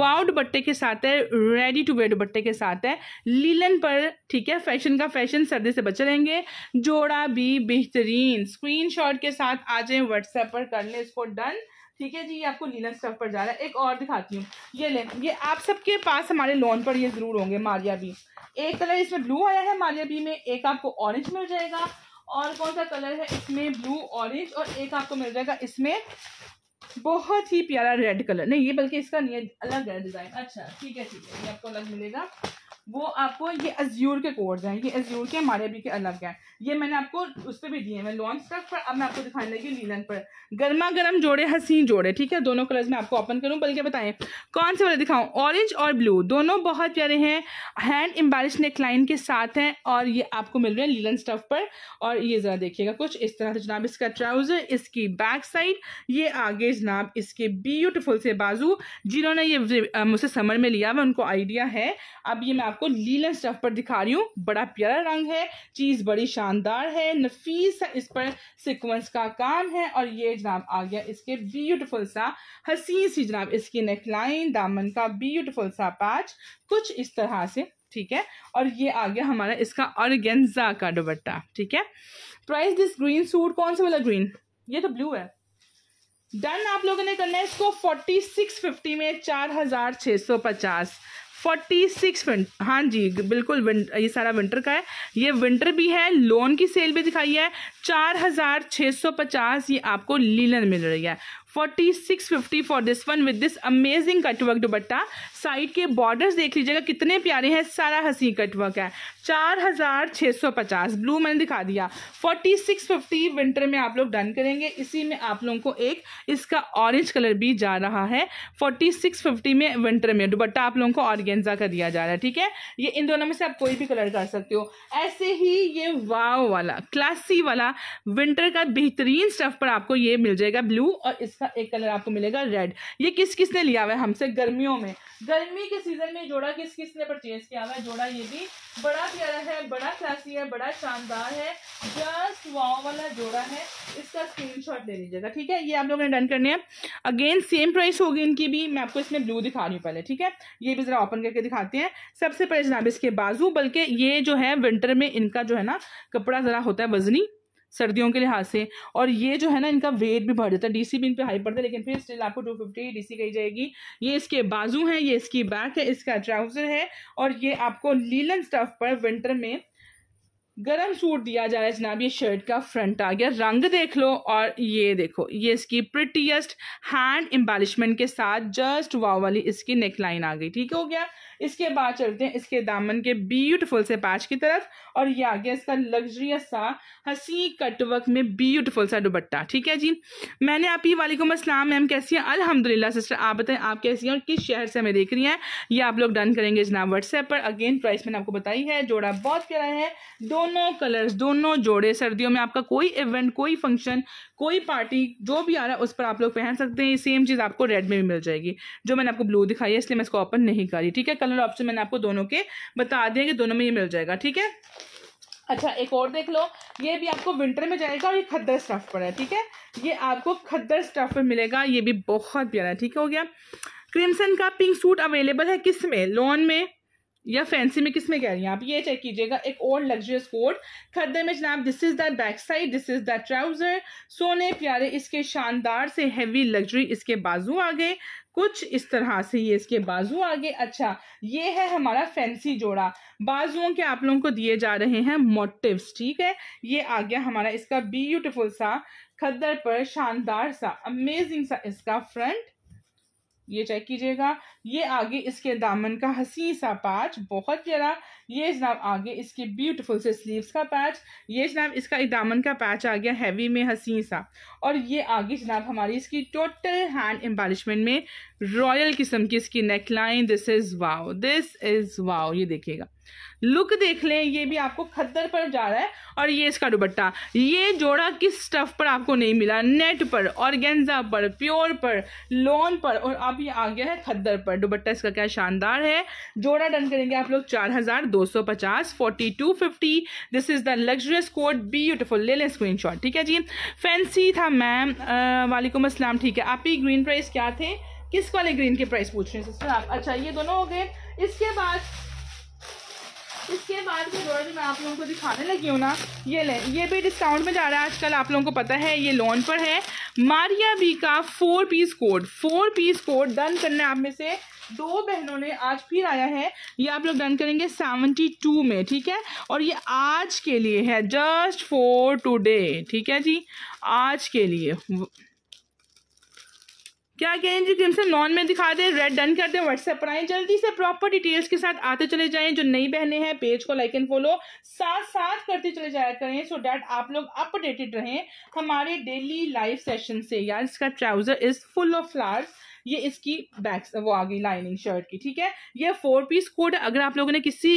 वाउड बट्टे के साथ है रेडी टू वेयर दुपट्टे के साथ है लीलन पर ठीक है फैशन का फैशन सर्दी से बचे रहेंगे जोड़ा भी बेहतरीन स्क्रीन के साथ आ जाए व्हाट्सएप पर कर ले इसको डन ठीक है जी ये आपको लीलन स्टफ पर जा रहा है एक और दिखाती हूँ ये ले ये आप सबके पास हमारे लोन पर ये ज़रूर होंगे मारिया भी एक कलर इसमें ब्लू आया है मारिया भी में एक आपको ऑरेंज मिल जाएगा और कौन सा कलर है इसमें ब्लू ऑरेंज और एक आपको मिल जाएगा इसमें बहुत ही प्यारा रेड कलर नहीं ये बल्कि इसका नहीं अलग है डिज़ाइन अच्छा ठीक है ठीक है ये आपको अलग मिलेगा वो आपको ये अज्यूर के कोर्स हैं ये अज्यूर के हमारे अभी के अलग हैं ये मैंने आपको उस पर भी दिए हैं लॉन्ग स्टफ पर अब मैं आपको दिखाने लगी लीलन पर गर्मा गर्म जोड़े हसीन जोड़े ठीक है दोनों कलर्स में आपको ओपन करूँ बल्कि बताएं कौन से वाले दिखाऊँ ऑरेंज और ब्लू दोनों बहुत प्यारे हैं हैंड एम्बारिश नेकलाइन के साथ हैं और ये आपको मिल रहे हैं लीलन स्टफ पर और ये ज़रा देखिएगा कुछ इस तरह से जनाब इसका ट्राउज़र इसकी बैक साइड ये आगे जनाब इसके ब्यूटिफुल से बाजू जिन्होंने ये मुझसे समर में लिया हुआ उनको आइडिया है अब ये मैं आपको लीलन स्टफ पर दिखा रही हूँ बड़ा प्यारा रंग है चीज़ बड़ी शानदार है नफीस है इस पर सिक्वेंस का काम है और ये जनाब आ गया इसके ब्यूटीफुल सा हसीन सी जनाब इसकी नेकलाइन दामन का ब्यूटीफुल सा पैच कुछ इस तरह से ठीक है और ये आ गया हमारा इसका ऑर्गेन्जा का दुबट्टा ठीक है प्राइस दिस ग्रीन सूट कौन सा वाला ग्रीन ये तो ब्लू है डन आप लोगों ने करना है इसको फोर्टी सिक्स फिफ्टी में चार हजार छः सौ पचास फोर्टी सिक्स हाँ जी बिल्कुल ये सारा विंटर का है ये विंटर भी है लोन की सेल भी दिखाई है चार हजार छः सौ पचास ये आपको लीलन मिल रही है forty six fifty four this one with this amazing cutwork दुबट्टा साइड के बॉर्डर्स देख लीजिएगा कितने प्यारे हैं सारा हसी कटवर्क है चार हज़ार छः सौ पचास ब्लू मैंने दिखा दिया फोर्टी सिक्स फिफ्टी विंटर में आप लोग डन करेंगे इसी में आप लोगों को एक इसका ऑरेंज कलर भी जा रहा है फोर्टी सिक्स फिफ्टी में विंटर में दुबट्टा आप लोगों को ऑर्गेंजा का दिया जा रहा है ठीक है ये इन दोनों में से आप कोई भी कलर कर सकते हो ऐसे ही ये वाव वाला क्लासी वाला विंटर का बेहतरीन स्टफ पर आपको ये मिल जाएगा ब्लू और इसका इसका एक कलर आपको मिलेगा रेड ये किस किस ने लिया हुआ है हमसे गर्मियों में गर्मी के सीजन में जोड़ा किस किस ने परचेज किया हुआ है जोड़ा ये भी बड़ा प्यारा है बड़ा क्लासी है बड़ा शानदार है जस्ट वाव वाला जोड़ा है इसका स्क्रीनशॉट ले लीजिएगा ठीक है ये आप लोगों ने डन करने है अगेन सेम प्राइस होगी इनकी भी मैं आपको इसमें ब्लू दिखा रही हूँ पहले ठीक है ये भी जरा ओपन करके दिखाते हैं सबसे पहले जनाब इसके बाजू बल्कि ये जो है विंटर में इनका जो है ना कपड़ा जरा होता है वजनी सर्दियों के लिहाज से और ये जो है ना इनका वेट भी बढ़ जाता है डीसी भी इन पर हाई पड़ता है लेकिन फिर स्टिल आपको टू फिफ्टी सी कही जाएगी ये इसके बाजू है ये इसकी बैक है इसका ट्राउज़र है और ये आपको लीलन स्टफ पर विंटर में गरम सूट दिया जा रहा है जनाब ये शर्ट का फ्रंट आ गया रंग देख लो और ये देखो ये इसकी प्रिटीएस्ट हैंड एम्बालिशमेंट के साथ जस्ट वाव वाली इसकी नेक लाइन आ गई ठीक हो गया इसके बाद चलते हैं इसके दामन के ब्यूटीफुल से पैच की तरफ और ये आ गया इसका लग्जरियस सा हसी कटवर्क में ब्यूटीफुल सा दुबट्टा ठीक है जी मैंने आप ही वालेकुम असलम मैम कैसी हैं अलहमदिल्ला सिस्टर आप बताएं आप कैसी हैं और किस शहर से हमें देख रही हैं ये आप लोग डन करेंगे जनाब व्हाट्सएप पर अगेन प्राइस मैंने आपको बताई है जोड़ा बहुत प्यारा है दो दोनों कलर्स दोनों जोड़े सर्दियों में आपका कोई इवेंट कोई फंक्शन कोई पार्टी जो भी आ रहा है उस पर आप लोग पहन सकते हैं सेम चीज़ आपको रेड में भी मिल जाएगी जो मैंने आपको ब्लू दिखाई है इसलिए मैं इसको ओपन नहीं करी ठीक है कलर ऑप्शन मैंने आपको दोनों के बता दिए कि दोनों में ये मिल जाएगा ठीक है अच्छा एक और देख लो ये भी आपको विंटर में जाएगा और ये खद्दर स्टफ पर है ठीक है ये आपको खद्दर स्टफ पर मिलेगा ये भी बहुत प्यारा है ठीक हो गया क्रिमसन का पिंक सूट अवेलेबल है किस में लॉन में या फैंसी में किस में कह रही हैं आप ये चेक कीजिएगा एक और लग्जरियस कोट खद्दे में जनाब this is the back side this is the trouser सोने प्यारे इसके शानदार से हैवी लग्जरी इसके बाजू आ गए कुछ इस तरह से ये इसके बाजू आगे अच्छा ये है हमारा फैंसी जोड़ा बाजुओं के आप लोगों को दिए जा रहे हैं मोटिवस ठीक है ये आ गया हमारा इसका ब्यूटिफुल सा खद्दर पर शानदार सा अमेजिंग सा इसका फ्रंट ये चेक कीजिएगा ये आगे इसके दामन का हसी सा पैच बहुत प्यारा ये जनाब आगे इसके ब्यूटीफुल से स्लीव्स का पैच ये जनाब इसका दामन का पैच आ गया हैवी में हसी सा और ये आगे जनाब हमारी इसकी टोटल हैंड एम्बालिशमेंट में रॉयल किस्म की इसकी neckline this is wow this is wow ये देखिएगा लुक देख लें ये भी आपको खद्दर पर जा रहा है और ये इसका दुबट्टा ये जोड़ा किस स्टफ पर आपको नहीं मिला नेट पर ऑर्गेन्जा पर प्योर पर लोन पर और अब ये आ गया है खद्दर पर दुबट्टा इसका क्या शानदार है जोड़ा डन करेंगे आप लोग चार हज़ार दो सौ पचास forty two fifty this is the luxurious coat beautiful ले लें स्क्रीन शॉट ठीक है जी फैंसी था मैम वालेकुम असलम ठीक है आप ही ग्रीन प्राइस क्या थे किस वाले ग्रीन के प्राइस पूछ रहे हैं सिस्टर आप अच्छा ये दोनों हो गए इसके बाद इसके बाद के दौर मैं आप लोगों को दिखाने लगी हूँ ना ये ले ये भी डिस्काउंट में जा रहा है आजकल आप लोगों को पता है ये लोन पर है मारिया बी का four piece code four piece code done करने आप में से दो बहनों ने आज फिर आया है ये आप लोग डन करेंगे सेवेंटी टू में ठीक है और ये आज के लिए है जस्ट फॉर टुडे ठीक है जी आज के लिए क्या कहें जी से नॉन में दिखा दें रेड डन कर दें व्हाट्सएप पर आए जल्दी से प्रॉपर डिटेल्स के साथ आते चले जाएं जो नई बहने हैं पेज को लाइक एंड फॉलो साथ साथ करते चले जाया करें सो डैट आप लोग अपडेटेड रहें हमारे डेली लाइव सेशन से यार इसका trouser is full of flowers ये इसकी बैक वो आ गई लाइनिंग शर्ट की ठीक है ये फोर पीस कोड अगर आप लोगों ने किसी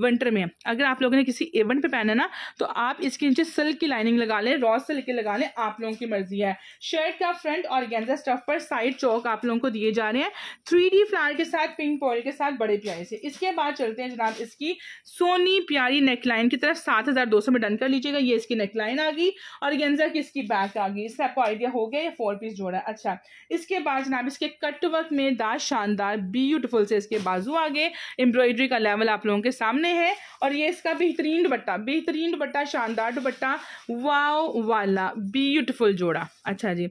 विंटर में अगर आप लोगों ने किसी इवेंट पे पहना ना तो आप इसके नीचे सिल्क की लाइनिंग लगा लें रॉ सिल्क की लगा लें आप लोगों की मर्जी है शर्ट का फ्रंट और गेंजा स्टफ पर साइड चौक आप लोगों को दिए जा रहे हैं थ्री फ्लावर के साथ पिंक पॉल के साथ बड़े प्यारे से इसके बाद चलते हैं जनाब इसकी सोनी प्यारी नेक लाइन की तरफ सात हजार दो में डन कर लीजिएगा ये इसकी नेकलाइन आ गई और गेंजा की इसकी बैक आ गई इससे आपको आइडिया हो गया ये फोर पीस जोड़ा अच्छा इसके बाद जनाब इसके इसके कट वर्क में दास शानदार ब्यूटीफुल से इसके बाजू आ गए एम्ब्रॉयडरी का लेवल आप लोगों के सामने है और ये इसका बेहतरीन दुपट्टा बेहतरीन दुपट्टा शानदार दुपट्टा वाओ वाला ब्यूटीफुल जोड़ा अच्छा जी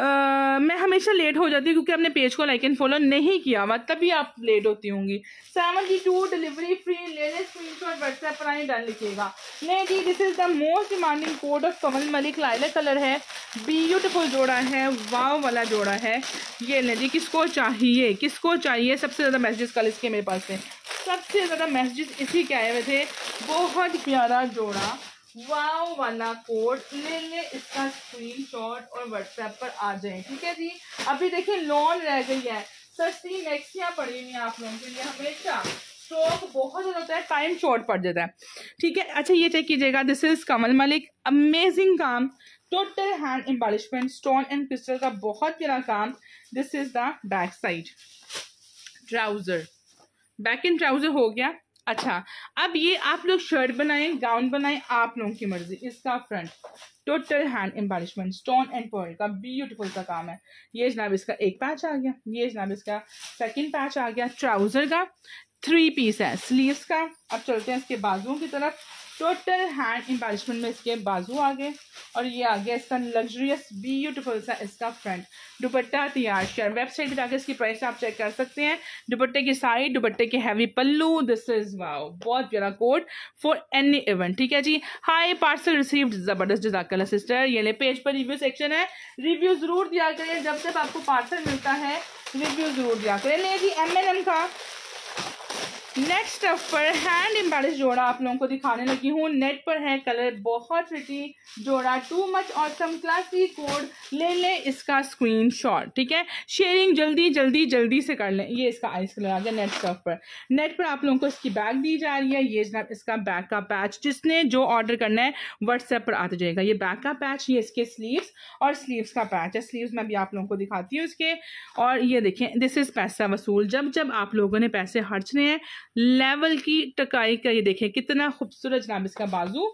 आ, मैं हमेशा लेट हो जाती हूँ क्योंकि आपने पेज को लाइक एंड फॉलो नहीं किया हुआ तभी आप लेट होती होंगी सेवन जी टू डिलीवरी फ्री लेने स्क्रीन शॉट व्हाट्सएप पर आई डाल लिखिएगा नहीं जी this is the most demanding code of Kamal Malik लाइले कलर है ब्यूटिफुल जोड़ा है वाव वाला जोड़ा है ये लें जी किसको चाहिए किसको चाहिए सबसे ज़्यादा मैसेजेस कल इसके मेरे पास से सबसे ज़्यादा मैसेजेस इसी के आए हुए थे बहुत प्यारा जोड़ा वाओ वाला कोड ले ले इसका स्क्रीनशॉट और व्हाट्सएप पर आ जाए ठीक है जी अभी देखिए लॉन रह गई है सर तीन एक्सियाँ पड़ी हुई हैं आप लोगों के लिए हमेशा स्ट्रोक बहुत ज़्यादा होता है टाइम शॉर्ट पड़ जाता है ठीक है अच्छा ये चेक कीजिएगा this is Kamal Malik amazing काम total hand embellishment stone and crystal का बहुत प्यारा काम this is the back side trouser back in trouser हो गया अच्छा अब ये आप लोग शर्ट बनाएं गाउन बनाएं आप लोगों की मर्जी इसका front total hand embellishment stone and pearl का ब्यूटीफुल का काम है ये जनाब इसका एक पैच आ गया ये जनाब इसका सेकंड पैच आ गया ट्राउजर का थ्री पीस है स्लीव्स का अब चलते हैं इसके बाजुओं की तरफ टोटल हैंड एम्बालिशमेंट में इसके बाजू आ गए और ये आ गया इसका लग्जरियस ब्यूटिफुल सा इसका फ्रंट दुपट्टा तैयार शेयर वेबसाइट पर जाकर इसकी प्राइस आप चेक कर सकते हैं दुपट्टे की साइड दुपट्टे के हैवी पल्लू दिस इज वाओ बहुत प्यारा कोट फॉर एनी इवेंट ठीक है जी हाई पार्सल रिसीव्ड जबरदस्त जजाकला सिस्टर ये ले पेज पर रिव्यू सेक्शन है रिव्यू जरूर दिया करें जब तक आपको पार्सल मिलता है रिव्यू जरूर दिया करें ले जी एम एन एम का नेक्स्ट स्टफ पर हैंड एम्बेलिश जोड़ा आप लोगों को दिखाने लगी हूँ नेट पर है कलर बहुत रिटी जोड़ा टू मच और सम क्लासी कोड ले लें इसका स्क्रीन शॉट ठीक है शेयरिंग जल्दी जल्दी जल्दी से कर लें ये इसका आइस कलर आ गया नेट स्टफ पर नेट पर आप लोगों को इसकी बैग दी जा रही है ये जनाब इसका बैग का पैच जिसने जो ऑर्डर करना है व्हाट्सएप पर आता तो जाएगा ये बैग का पैच ये इसके स्लीवस और स्लीवस का पैच है स्लीवस मैं भी आप लोगों को दिखाती हूँ इसके और ये देखें दिस इज़ पैसा वसूल जब जब आप लोगों ने पैसे खर्चने हैं लेवल की टकाई का ये देखें कितना खूबसूरत जनाब इसका बाजू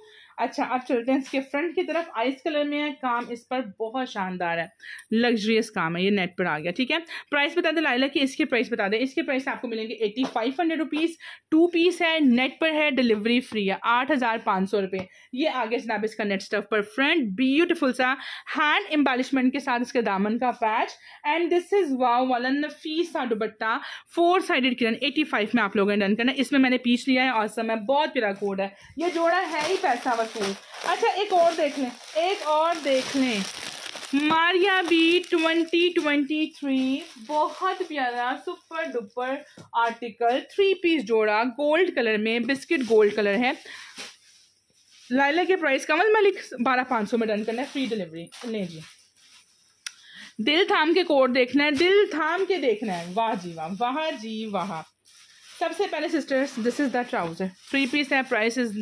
अच्छा अब चलते हैं इसके फ्रंट की तरफ आइस कलर में है काम इस पर बहुत शानदार है लग्जरियस काम है ये नेट पर आ गया ठीक है प्राइस बता दें लाइला की इसके प्राइस बता दें इसके प्राइस आपको मिलेंगे eighty five hundred rupees two piece है नेट पर है डिलीवरी फ्री है आठ हज़ार पाँच सौ रुपये ये आगे जनाब इसका नेट स्टफ पर फ्रंट ब्यूटिफुल सा हैंड एम्बालिशमेंट के साथ इसके दामन का patch and this is wow वाला सा दुबट्टा फोर साइडेड किरण एटी फाइव में आप लोगों ने डन करना इसमें मैंने पीस लिया है और समय बहुत प्यारा कोड है ये जोड़ा है ही पैसा फूल अच्छा एक और देख लें एक और देख लें मारिया बी 2023 बहुत प्यारा super duper article three piece जोड़ा गोल्ड कलर में बिस्किट गोल्ड कलर है लाइला के प्राइस कमल मलिक बारह पाँच सौ में डन करना है फ्री डिलीवरी ले जी दिल थाम के कोड देखना है दिल थाम के देखना है वाह जी वाह वाह जी वाह सबसे पहले sisters this is the trouser three piece है price is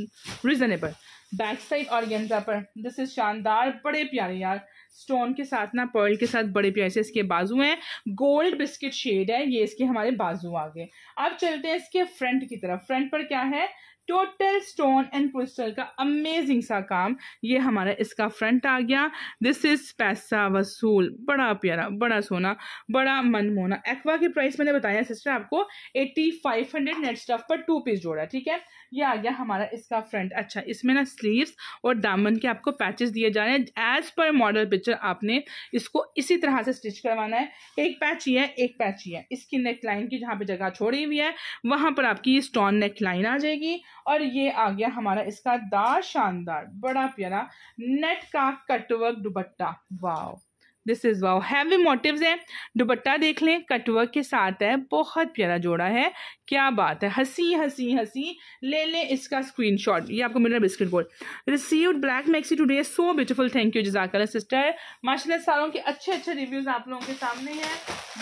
reasonable back side और गेंजा पर दिस इज शानदार बड़े प्यारे यार स्टोन के साथ ना पर्ल के साथ बड़े प्यारे से इसके बाजू हैं गोल्ड बिस्किट शेड है ये इसके हमारे बाजू आ गए अब चलते हैं इसके फ्रंट की तरफ फ्रंट पर क्या है टोटल स्टोन एंड क्रिस्टल का अमेजिंग सा काम ये हमारा इसका फ्रंट आ गया दिस इज पैसा वसूल बड़ा प्यारा बड़ा सोना बड़ा मनमोना एक्वा की प्राइस मैंने बताया सिस्टर आपको eighty five hundred net stuff पर टू पीस जोड़ा ठीक है ये आ गया हमारा इसका फ्रंट अच्छा इसमें ना स्लीव्स और दामन के आपको पैचेस दिए जा रहे हैं एज पर मॉडल पिक्चर आपने इसको इसी तरह से स्टिच करवाना है एक पैच ये है एक पैच ये है इसकी नेक लाइन की जहाँ पे जगह छोड़ी हुई है वहाँ पर आपकी स्टॉन नेक लाइन आ जाएगी और ये आ गया हमारा इसका दार शानदार बड़ा प्यारा नेट का कटवर्क दुबट्टा wow this is wow heavy motifs है दुपट्टा देख लें कटवर्क के साथ है बहुत प्यारा जोड़ा है क्या बात है हंसी हंसी हंसी ले लें इसका स्क्रीनशॉट ये आपको मिल रहा है biscuit board received black maxi today so beautiful thank you जजाकला सिस्टर माशा सालों के अच्छे अच्छे रिव्यूज़ आप लोगों के सामने हैं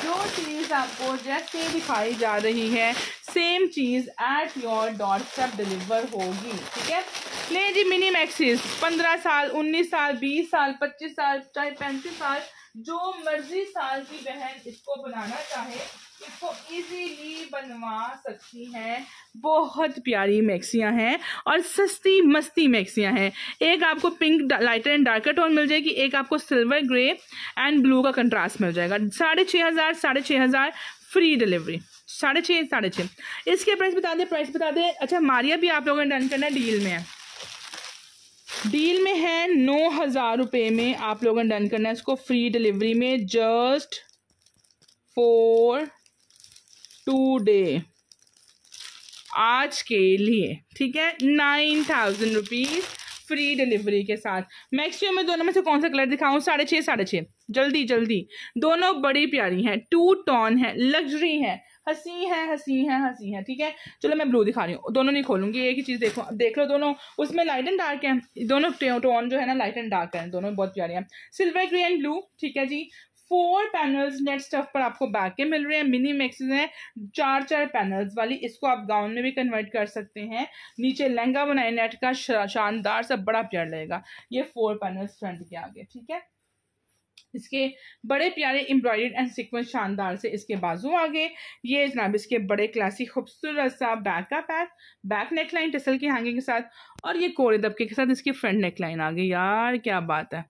जो चीज़ आपको जैसे दिखाई जा रही है सेम चीज़ at your doorstep deliver होगी ठीक है ले जी मिनी मैक्सीज पंद्रह साल उन्नीस साल बीस साल पच्चीस साल चाहे पैंतीस साल जो मर्जी साल की बहन इसको बनाना चाहे इसको इजीली बनवा सकती हैं बहुत प्यारी मैक्सियाँ हैं और सस्ती मस्ती मैक्सियाँ हैं एक आपको pink lighter and darker tone मिल जाएगी एक आपको सिल्वर ग्रे एंड ब्लू का कंट्रास्ट मिल जाएगा साढ़े छः हज़ार साढ़े छः हज़ार फ्री डिलीवरी साढ़े छः साढ़े छः इसके प्राइस बता दें प्राइस बता दें अच्छा मारिया भी आप लोगों ने डन करना डील में है डील में है नौ हज़ार रुपये में आप लोगों ने डन करना है इसको फ्री डिलीवरी में जस्ट फोर टू डे आज के लिए ठीक है nine thousand rupees free delivery के साथ मैक्सिमम में दोनों में से कौन सा कलर दिखाऊं साढ़े छः साढ़े छः जल्दी जल्दी दोनों बड़ी प्यारी हैं टू टॉन है लग्जरी है हंसी है हंसी है हंसी है ठीक है चलो मैं ब्लू दिखा रही हूँ दोनों नहीं खोलूंगी एक ही चीज़ देखो देख लो दोनों उसमें लाइट एंड डार्क है दोनों टोन जो है ना लाइट एंड डार्क है दोनों बहुत प्यारे हैं सिल्वर ग्रे एंड ब्लू ठीक है जी फोर पैनल्स नेट स्टफ पर आपको बैक के मिल रहे हैं मिनी मिक्स हैं चार चार पैनल्स वाली इसको आप गाउन में भी कन्वर्ट कर सकते हैं नीचे लहंगा बनाए नेट का शानदार सा बड़ा प्यार लगेगा ये फोर पैनल्स फ्रंट के आगे ठीक है इसके बड़े प्यारे एम्ब्रॉयड एंड सिक्वेंस शानदार से इसके बाजू आ गए ये जनाब इसके बड़े क्लासिक खूबसूरत सा बैक का पैक बैक नेकलाइन टसल के हैंगिंग के साथ और ये कोरे दबके के साथ इसकी फ्रंट नेकलाइन आ गई यार क्या बात है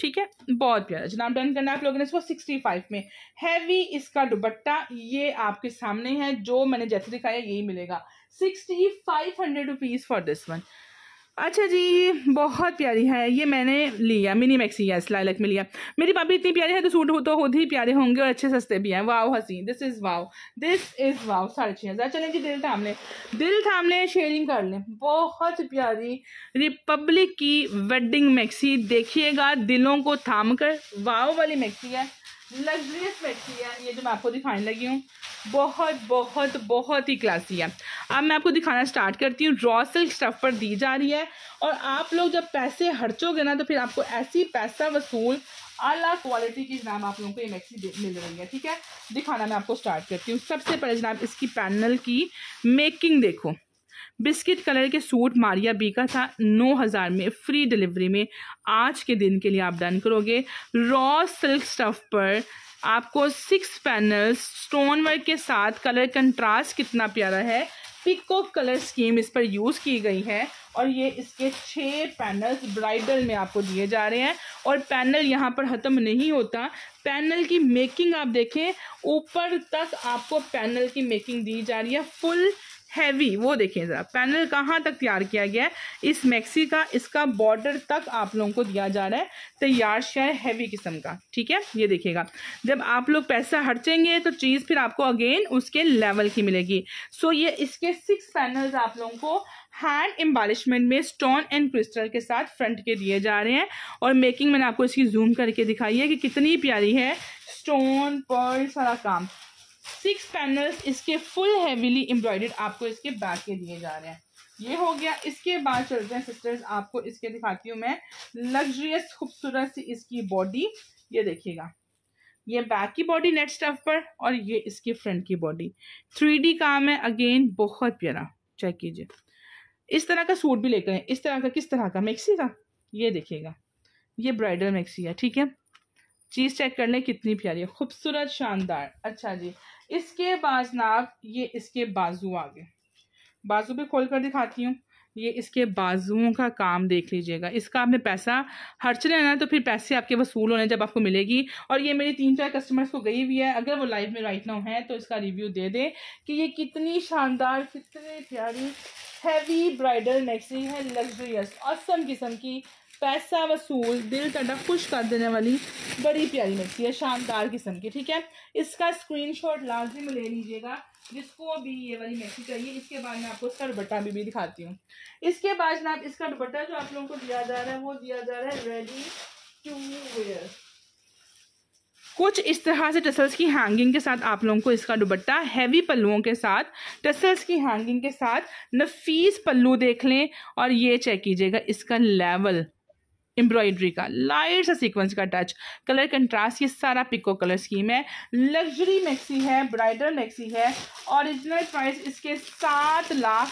ठीक है बहुत प्यारा जनाब डन करना आप लोगों ने इसको सिक्सटी फाइव में हैवी इसका दुबट्टा ये आपके सामने है जो मैंने जैसे दिखाया यही मिलेगा sixty five hundred rupees for this one अच्छा जी बहुत प्यारी है ये मैंने लिया मिनी मैक्सी यस लाइलक में लिया मेरी भाभी इतनी प्यारी है तो सूट हो तो खुद ही प्यारे होंगे और अच्छे सस्ते भी हैं वाव हसी this is wow this is wow साढ़े छः हज़ार चलें जी दिल थाम लें दिल थाम लें शेयरिंग कर लें बहुत प्यारी रिपब्लिक की वेडिंग मैक्सी देखिएगा दिलों को थाम कर वाओ वाली मैक्सी है लग्जरियस बैठी है ये जो मैं आपको दिखाने लगी हूँ बहुत बहुत बहुत ही क्लासी है अब मैं आपको दिखाना स्टार्ट करती हूँ रॉ सिल्क स्टफ पर दी जा रही है और आप लोग जब पैसे खर्चोगे ना तो फिर आपको ऐसी पैसा वसूल अला क्वालिटी की जनाब आप लोगों को ये मैक्सी मिल रही है ठीक है दिखाना मैं आपको स्टार्ट करती हूँ सबसे पहले जनाब इसकी पैनल की मेकिंग देखो बिस्किट कलर के सूट मारिया बी का था नौ हज़ार में फ्री डिलीवरी में आज के दिन के लिए आप डन करोगे रॉ सिल्क स्टफ पर आपको सिक्स पैनल्स स्टोन वर्क के साथ कलर कंट्रास्ट कितना प्यारा है पिको कलर स्कीम इस पर यूज़ की गई है और ये इसके छः पैनल्स ब्राइडल में आपको दिए जा रहे हैं और पैनल यहाँ पर ख़त्म नहीं होता पैनल की मेकिंग आप देखें ऊपर तक आपको पैनल की मेकिंग दी जा रही है फुल हैवी वो देखें ज़रा पैनल कहाँ तक तैयार किया गया है इस मैक्सी का इसका बॉर्डर तक आप लोगों को दिया जा रहा है तैयार शायद हैवी किस्म का ठीक है ये देखिएगा जब आप लोग पैसा हर्चेंगे तो चीज़ फिर आपको अगेन उसके लेवल की मिलेगी सो ये इसके सिक्स पैनल्स आप लोगों को हैंड एम्बालिशमेंट में स्टोन एंड क्रिस्टल के साथ फ्रंट के दिए जा रहे हैं और मेकिंग मैंने आपको इसकी जूम करके दिखाई है कि कितनी प्यारी है स्टोन पर्ल सारा काम सिक्स पैनल्स इसके फुल हैवीली एम्ब्रॉयडेड आपको इसके बैक के दिए जा रहे हैं ये हो गया इसके बाद चलते हैं सिस्टर्स आपको इसके दिखाती हूँ मैं लग्जरियस खूबसूरत सी इसकी बॉडी ये देखिएगा ये बैक की बॉडी नेट स्टफ पर और ये इसकी फ्रंट की बॉडी थ्री काम है अगेन बहुत प्यारा चेक कीजिए इस तरह का सूट भी लेकर इस तरह का किस तरह का मैक्सी का ये देखिएगा ये ब्राइडल मैक्सी है ठीक है चीज़ चेक कर लें कितनी प्यारी है खूबसूरत शानदार अच्छा जी इसके बाद नाक ये इसके बाजू आ गए बाजू भी खोल कर दिखाती हूँ ये इसके बाजुओं का काम देख लीजिएगा इसका आपने पैसा खर्च लेना है तो फिर पैसे आपके वसूल होने जब आपको मिलेगी और ये मेरी तीन चार कस्टमर्स को गई हुई है अगर वो लाइव में राइट नाउ है तो इसका रिव्यू दे दें कि ये कितनी शानदार कितनी प्यारी हैवी ब्राइडल नेक्सी है लग्जरियस असम किस्म की पैसा वसूल दिल तड़प खुश कर देने वाली बड़ी प्यारी मिर्ची है शानदार किस्म की ठीक है इसका स्क्रीनशॉट लाजिम ले लीजिएगा जिसको भी ये वाली मिर्ची चाहिए इसके बाद मैं आपको इसका दुपट्टा भी, भी दिखाती हूँ इसके बाद जनाब इसका दुपट्टा जो आप लोगों को दिया जा रहा है वो दिया जा रहा है रेडी टू वेयर कुछ इस तरह से टसल्स की हैंगिंग के साथ आप लोगों को इसका दुबट्टा हैवी पल्लुओं के साथ टसल्स की हैंगिंग के साथ नफीस पल्लू देख लें और ये चेक कीजिएगा इसका लेवल एम्ब्रॉयडरी का लाइट सा सीक्वेंस का टच कलर कंट्रास्ट ये सारा पिको कलर स्कीम है लग्जरी मैक्सी है ब्राइडल मैक्सी है ओरिजिनल प्राइस इसके सात लाख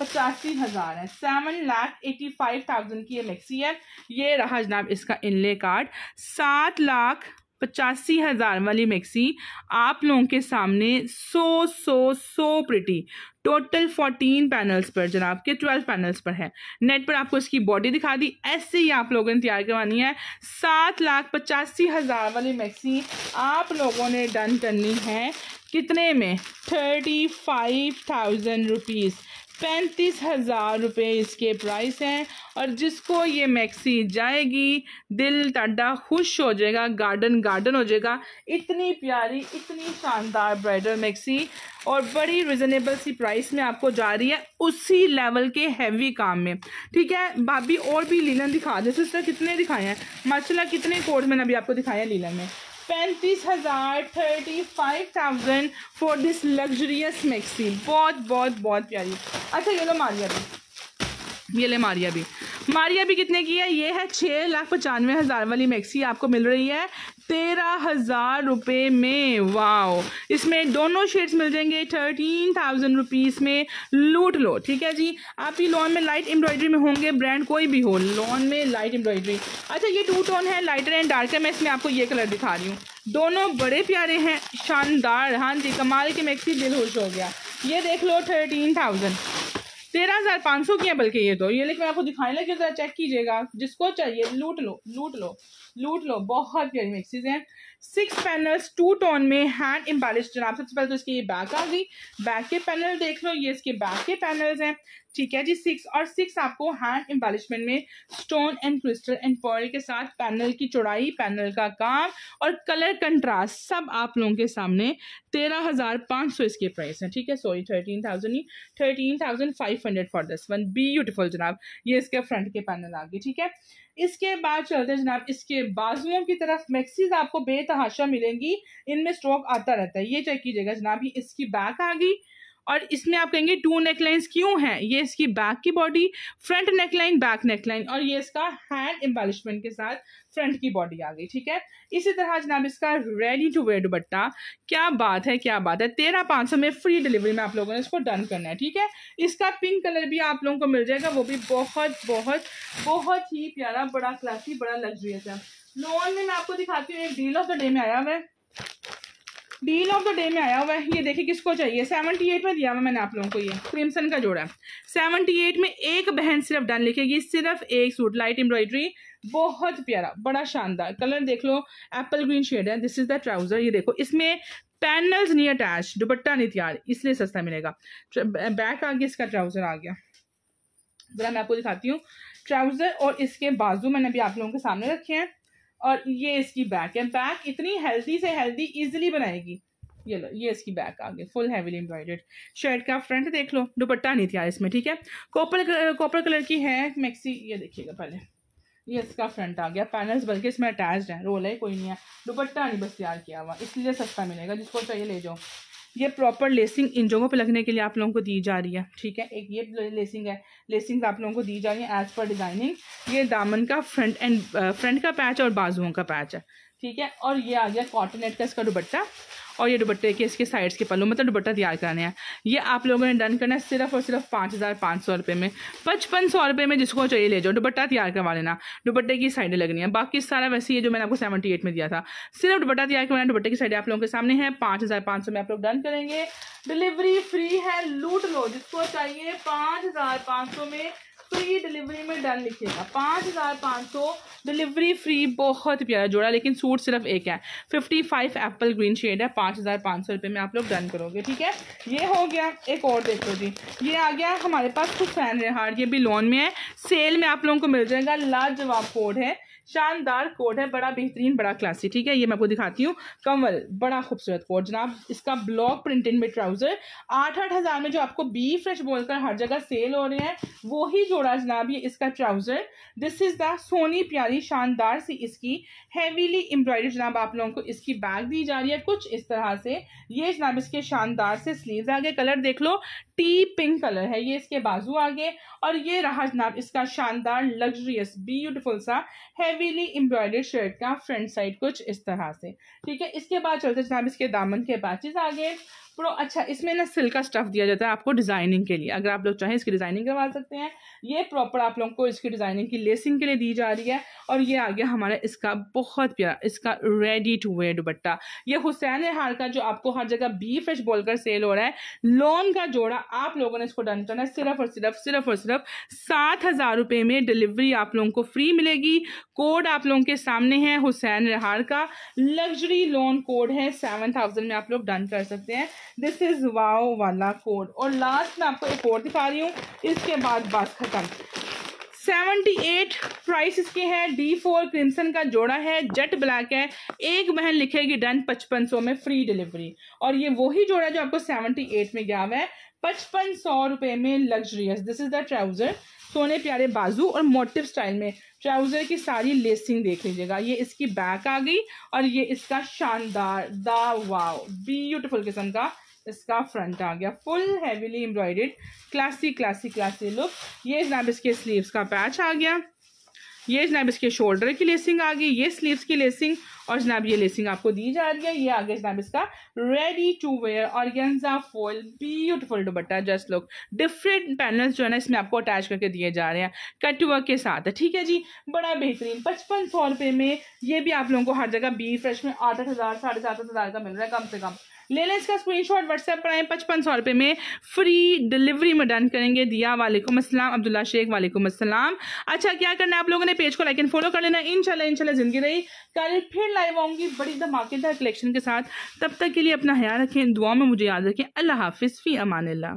पचासी हज़ार है seven lakh eighty five thousand की ये मैक्सी है ये रहा जनाब इसका इनले कार्ड सात लाख पचासी हज़ार वाली मैक्सी आप लोगों के सामने so so so pretty total fourteen panels पर जनाब के ट्वेल्व पैनल्स पर है नेट पर आपको इसकी बॉडी दिखा दी ऐसे ही आप लोगों ने तैयार करवानी है सात लाख पचासी हज़ार वाली मैक्सी आप लोगों ने डन करनी है कितने में थर्टी फाइव थाउजेंड रुपीज़ पैंतीस हज़ार रुपये इसके प्राइस हैं और जिसको ये मैक्सी जाएगी दिल टाडा खुश हो जाएगा गार्डन गार्डन हो जाएगा इतनी प्यारी इतनी शानदार ब्राइडल मैक्सी और बड़ी रिजनेबल सी प्राइस में आपको जा रही है उसी लेवल के हैवी काम में ठीक है भाभी और भी लीलन दिखा दे सिस्टर कितने दिखाए हैं माशाला कितने कोर्स मैंने अभी आपको दिखाया लीलन में पैंतीस हज़ार thirty five thousand for this luxurious maxi बहुत बहुत बहुत प्यारी अच्छा ये लो मारिया भी ये ले मारिया भी मारिया भी कितने की है ये है छः लाख पचानवे हज़ार वाली मैक्सी आपको मिल रही है तेरह हज़ार रुपये में वाओ इसमें दोनों शेड्स मिल जाएंगे थर्टीन थाउजेंड रुपीज़ में लूट लो ठीक है जी आप ही लॉन में लाइट एम्ब्रॉयडरी में होंगे ब्रांड कोई भी हो लॉन में लाइट एम्ब्रॉयडरी अच्छा ये टू टोन है लाइटर एंड डार्कर मैं इसमें आपको ये कलर दिखा रही हूँ दोनों बड़े प्यारे हैं शानदार हाँ जी कमाल की मैक्सी दिल हो गया ये देख लो थर्टीन थाउजेंड तेरह हज़ार पाँच सौ की है बल्कि ये तो ये लेकिन मैं आपको दिखाने लगे ज़रा चेक कीजिएगा जिसको चाहिए लूट लो लूट लो लूट लो बहुत प्यारी मिक्सीज हैं सिक्स पैनल्स टू टोन में हैंड इम्बालिश जनाब सबसे पहले तो इसके ये बैक आ गई बैक के पैनल देख लो ये इसके बैक के पैनल्स हैं ठीक है जी सिक्स और सिक्स आपको हैंड एम्बालिशमेंट में stone and crystal and pearl के साथ पैनल की चौड़ाई पैनल का काम और कलर कंट्रास्ट सब आप लोगों के सामने तेरह हज़ार पाँच सौ इसके प्राइस हैं ठीक है सॉरी थर्टीन थाउजेंड नहीं thirteen thousand five hundred for this one beautiful जनाब ये इसके फ्रंट के पैनल आ गए ठीक है इसके बाद चलते हैं जनाब इसके बाजुओं की तरफ मैक्सीज आपको बेच तहाशा मिलेंगी इनमें स्ट्रोक आता रहता है ये चेक कीजिएगा जनाब ये इसकी बैक आ गई और इसमें आप कहेंगे टू नेकलाइंस क्यों हैं ये इसकी बैक की body front neckline back neckline और ये इसका हैंड एम्बालिशमेंट के साथ फ्रंट की बॉडी आ गई ठीक है इसी तरह जनाब इसका रेडी टू वेयर दुपट्टा क्या बात है क्या बात है तेरह पाँच सौ में फ्री डिलीवरी में आप लोगों ने इसको डन करना है ठीक है इसका पिंक कलर भी आप लोगों को मिल जाएगा वो भी बहुत बहुत बहुत ही प्यारा बड़ा क्लासी बड़ा लग्जरियस है लोन में मैं आपको दिखाती हूँ एक डील ऑफ द डे में आया हुआ है डील ऑफ द डे में आया हुआ है ये देखिए किसको चाहिए सेवेंटी एट में दिया हुआ मैंने आप लोगों को ये क्रिम्सन का जोड़ा सेवेंटी एट में एक बहन सिर्फ डन लिखेगी सिर्फ एक सूट लाइट एम्ब्रॉयडरी बहुत प्यारा बड़ा शानदार कलर देख लो एप्पल ग्रीन शेड है दिस इज द ट्राउजर ये देखो इसमें पैनल्स नहीं अटैच दुपट्टा नहीं तैयार इसलिए सस्ता मिलेगा बैक आ गया इसका ट्राउजर आ गया जरा मैं आपको दिखाती हूँ ट्राउजर और इसके बाजू मैंने अभी आप लोगों के सामने रखे हैं और ये इसकी बैक है बैक इतनी हेल्दी से हेल्दी इजिली बनाएगी ये लो ये इसकी बैक आ गई फुल हैवीली एम्ब्रॉयडर्ड शर्ट का फ्रंट देख लो दुपट्टा नहीं था इसमें ठीक है कॉपर कॉपर कलर की है मैक्सी ये देखिएगा पहले ये इसका फ्रंट आ गया पैनल्स बल्कि इसमें अटैच्ड है रोल है कोई नहीं है दुपट्टा नहीं बस तैयार किया हुआ इसलिए सस्ता मिलेगा जिसको चाहिए ले जाओ ये प्रॉपर लेसिंग इन जगहों पे लगने के लिए आप लोगों को दी जा रही है ठीक है एक ये लेसिंग है लेसिंग आप लोगों को दी जा रही है एज़ पर डिज़ाइनिंग ये दामन का फ्रंट एंड फ्रंट का पैच और बाजुओं का पैच है ठीक है और ये आ गया कॉटनेट का इसका दुबट्टा और ये दुपट्टे के इसके साइड्स के पल्लू मतलब दुपट्टा तैयार कराने हैं ये आप लोगों ने डन करना है सिर्फ और सिर्फ पाँच हज़ार पाँच सौ रुपये में पचपन सौ रुपये में जिसको चाहिए ले जाओ दुपट्टा तैयार करवा लेना दुपट्टे की साइडें लगनी है बाकी सारा वैसे ये जो मैंने आपको सेवेंटी एट में दिया था सिर्फ दुपट्टा तैयार करवाना दुपट्टे की साइडें आप लोगों के सामने है पाँच हज़ार पाँच सौ में आप लोग डन करेंगे डिलीवरी फ्री है लूट लो जिसको चाहिए पाँच हज़ार पाँच सौ में फ्री डिलीवरी में डन लिखिएगा पाँच हज़ार पाँच सौ डिलीवरी फ्री बहुत प्यारा जोड़ा लेकिन सूट सिर्फ एक है fifty five apple green shade है पाँच हज़ार पाँच सौ रुपये में आप लोग डन करोगे ठीक है ये हो गया एक और देख लो जी ये आ गया हमारे पास फैन रेहार ये भी लोन में है सेल में आप लोगों को मिल जाएगा लाजवाब कोड है शानदार कोड है बड़ा बेहतरीन बड़ा क्लासी ठीक है ये मैं आपको दिखाती हूँ कंवल बड़ा खूबसूरत कोड जनाब इसका ब्लॉक प्रिंटेड में ट्राउजर आठ आठ हज़ार में जो आपको बी फ्रेश बोलकर हर जगह सेल हो रहे हैं वो ही जोड़ा जनाब ये इसका ट्राउजर दिस इज़ द सोनी प्यारी शानदार सी इसकी हैवीली एम्ब्रॉयडरी जनाब आप लोगों को इसकी बैग दी जा रही है कुछ इस तरह से ये जनाब इसके शानदार से स्लीव आगे कलर देख लो टी पिंक कलर है ये इसके बाजू आगे और ये रहा जनाब इसका शानदार लग्जरियस ब्यूटीफुल सा हैवीली एम्ब्रॉयडर्ड शर्ट का फ्रंट साइड कुछ इस तरह से ठीक है इसके बाद चलते जनाब इसके दामन के पैचेस आगे प्रो अच्छा इसमें ना सिल्क का स्टफ दिया जाता है आपको डिज़ाइनिंग के लिए अगर आप लोग चाहें इसकी डिज़ाइनिंग करवा सकते हैं ये प्रॉपर आप लोगों को इसकी डिज़ाइनिंग की लेसिंग के लिए दी जा रही है और ये आ गया हमारा इसका बहुत प्यारा इसका रेडी टू वेयर दुबट्टा ये हुसैन हार का जो आपको हर जगह बी फिश बोलकर सेल हो रहा है लोन का जोड़ा आप लोगों ने इसको डन करना है सिर्फ और सिर्फ सिर्फ और सिर्फ सात हज़ार रुपये में डिलीवरी आप लोगों को फ्री मिलेगी कोड आप लोगों के सामने है हुसैन रेहार का लग्जरी लोन कोड है सेवन थाउजेंड में आप लोग डन कर सकते हैं दिस इज़ वाओ वाला कोड और लास्ट में आपको एक और दिखा रही हूँ इसके बाद बात ख़त्म सेवेंटी एट प्राइस इसके है डी फोर क्रिम्सन का जोड़ा है जेट ब्लैक है एक बहन लिखेगी डन पचपन सौ में फ्री डिलीवरी और ये वही जोड़ा जो आपको सेवनटी एट में गया हुआ है पचपन सौ रुपये में luxurious this is the trouser सोने प्यारे बाजू और मोटिव स्टाइल में ट्राउज़र की सारी लेसिंग देख लीजिएगा ये इसकी बैक आ गई और ये इसका शानदार दा वाओ ब्यूटिफुल किस्म का इसका फ्रंट आ गया full heavily embroidered classy classy classy look ये जनाब इसके स्लीव्स का पैच आ गया ये जनाब इसके शोल्डर की लेसिंग आ गई ये स्लीव्स की लेसिंग और जनाब ये लेसिंग आपको दी जा रही है ये आगे जनाब इसका रेडी टू वेयर ऑर्गेन्जा फोल ब्यूटीफुल दुबट्टा जस्ट लुक डिफरेंट पैनल्स जो है ना इसमें आपको अटैच करके दिए जा रहे हैं कटवर्क के साथ ठीक है जी बड़ा बेहतरीन पचपन सौ रुपये में ये भी आप लोगों को हर जगह बी फ्रेश में आठ आठ हज़ार साढ़े सात हज़ार का मिल रहा है कम से कम ले लें इसका स्क्रीनशॉट व्हाट्सएप पर आए पचपन सौ रुपये में फ्री डिलीवरी में डन करेंगे दिया वालेकुम असलम अब्दुल्ला शेख वालेकुम असलम अच्छा क्या करना है आप लोगों ने पेज को लाइक एंड फॉलो कर लेना इनशाला इनशाला जिंदगी रही कल फिर लाइव आऊँगी बड़ी धमाकेदार कलेक्शन के साथ तब तक के लिए अपना ख्याल रखें दुआ में मुझे याद रखें अल्लाह हाफिज़ फ़ी अमान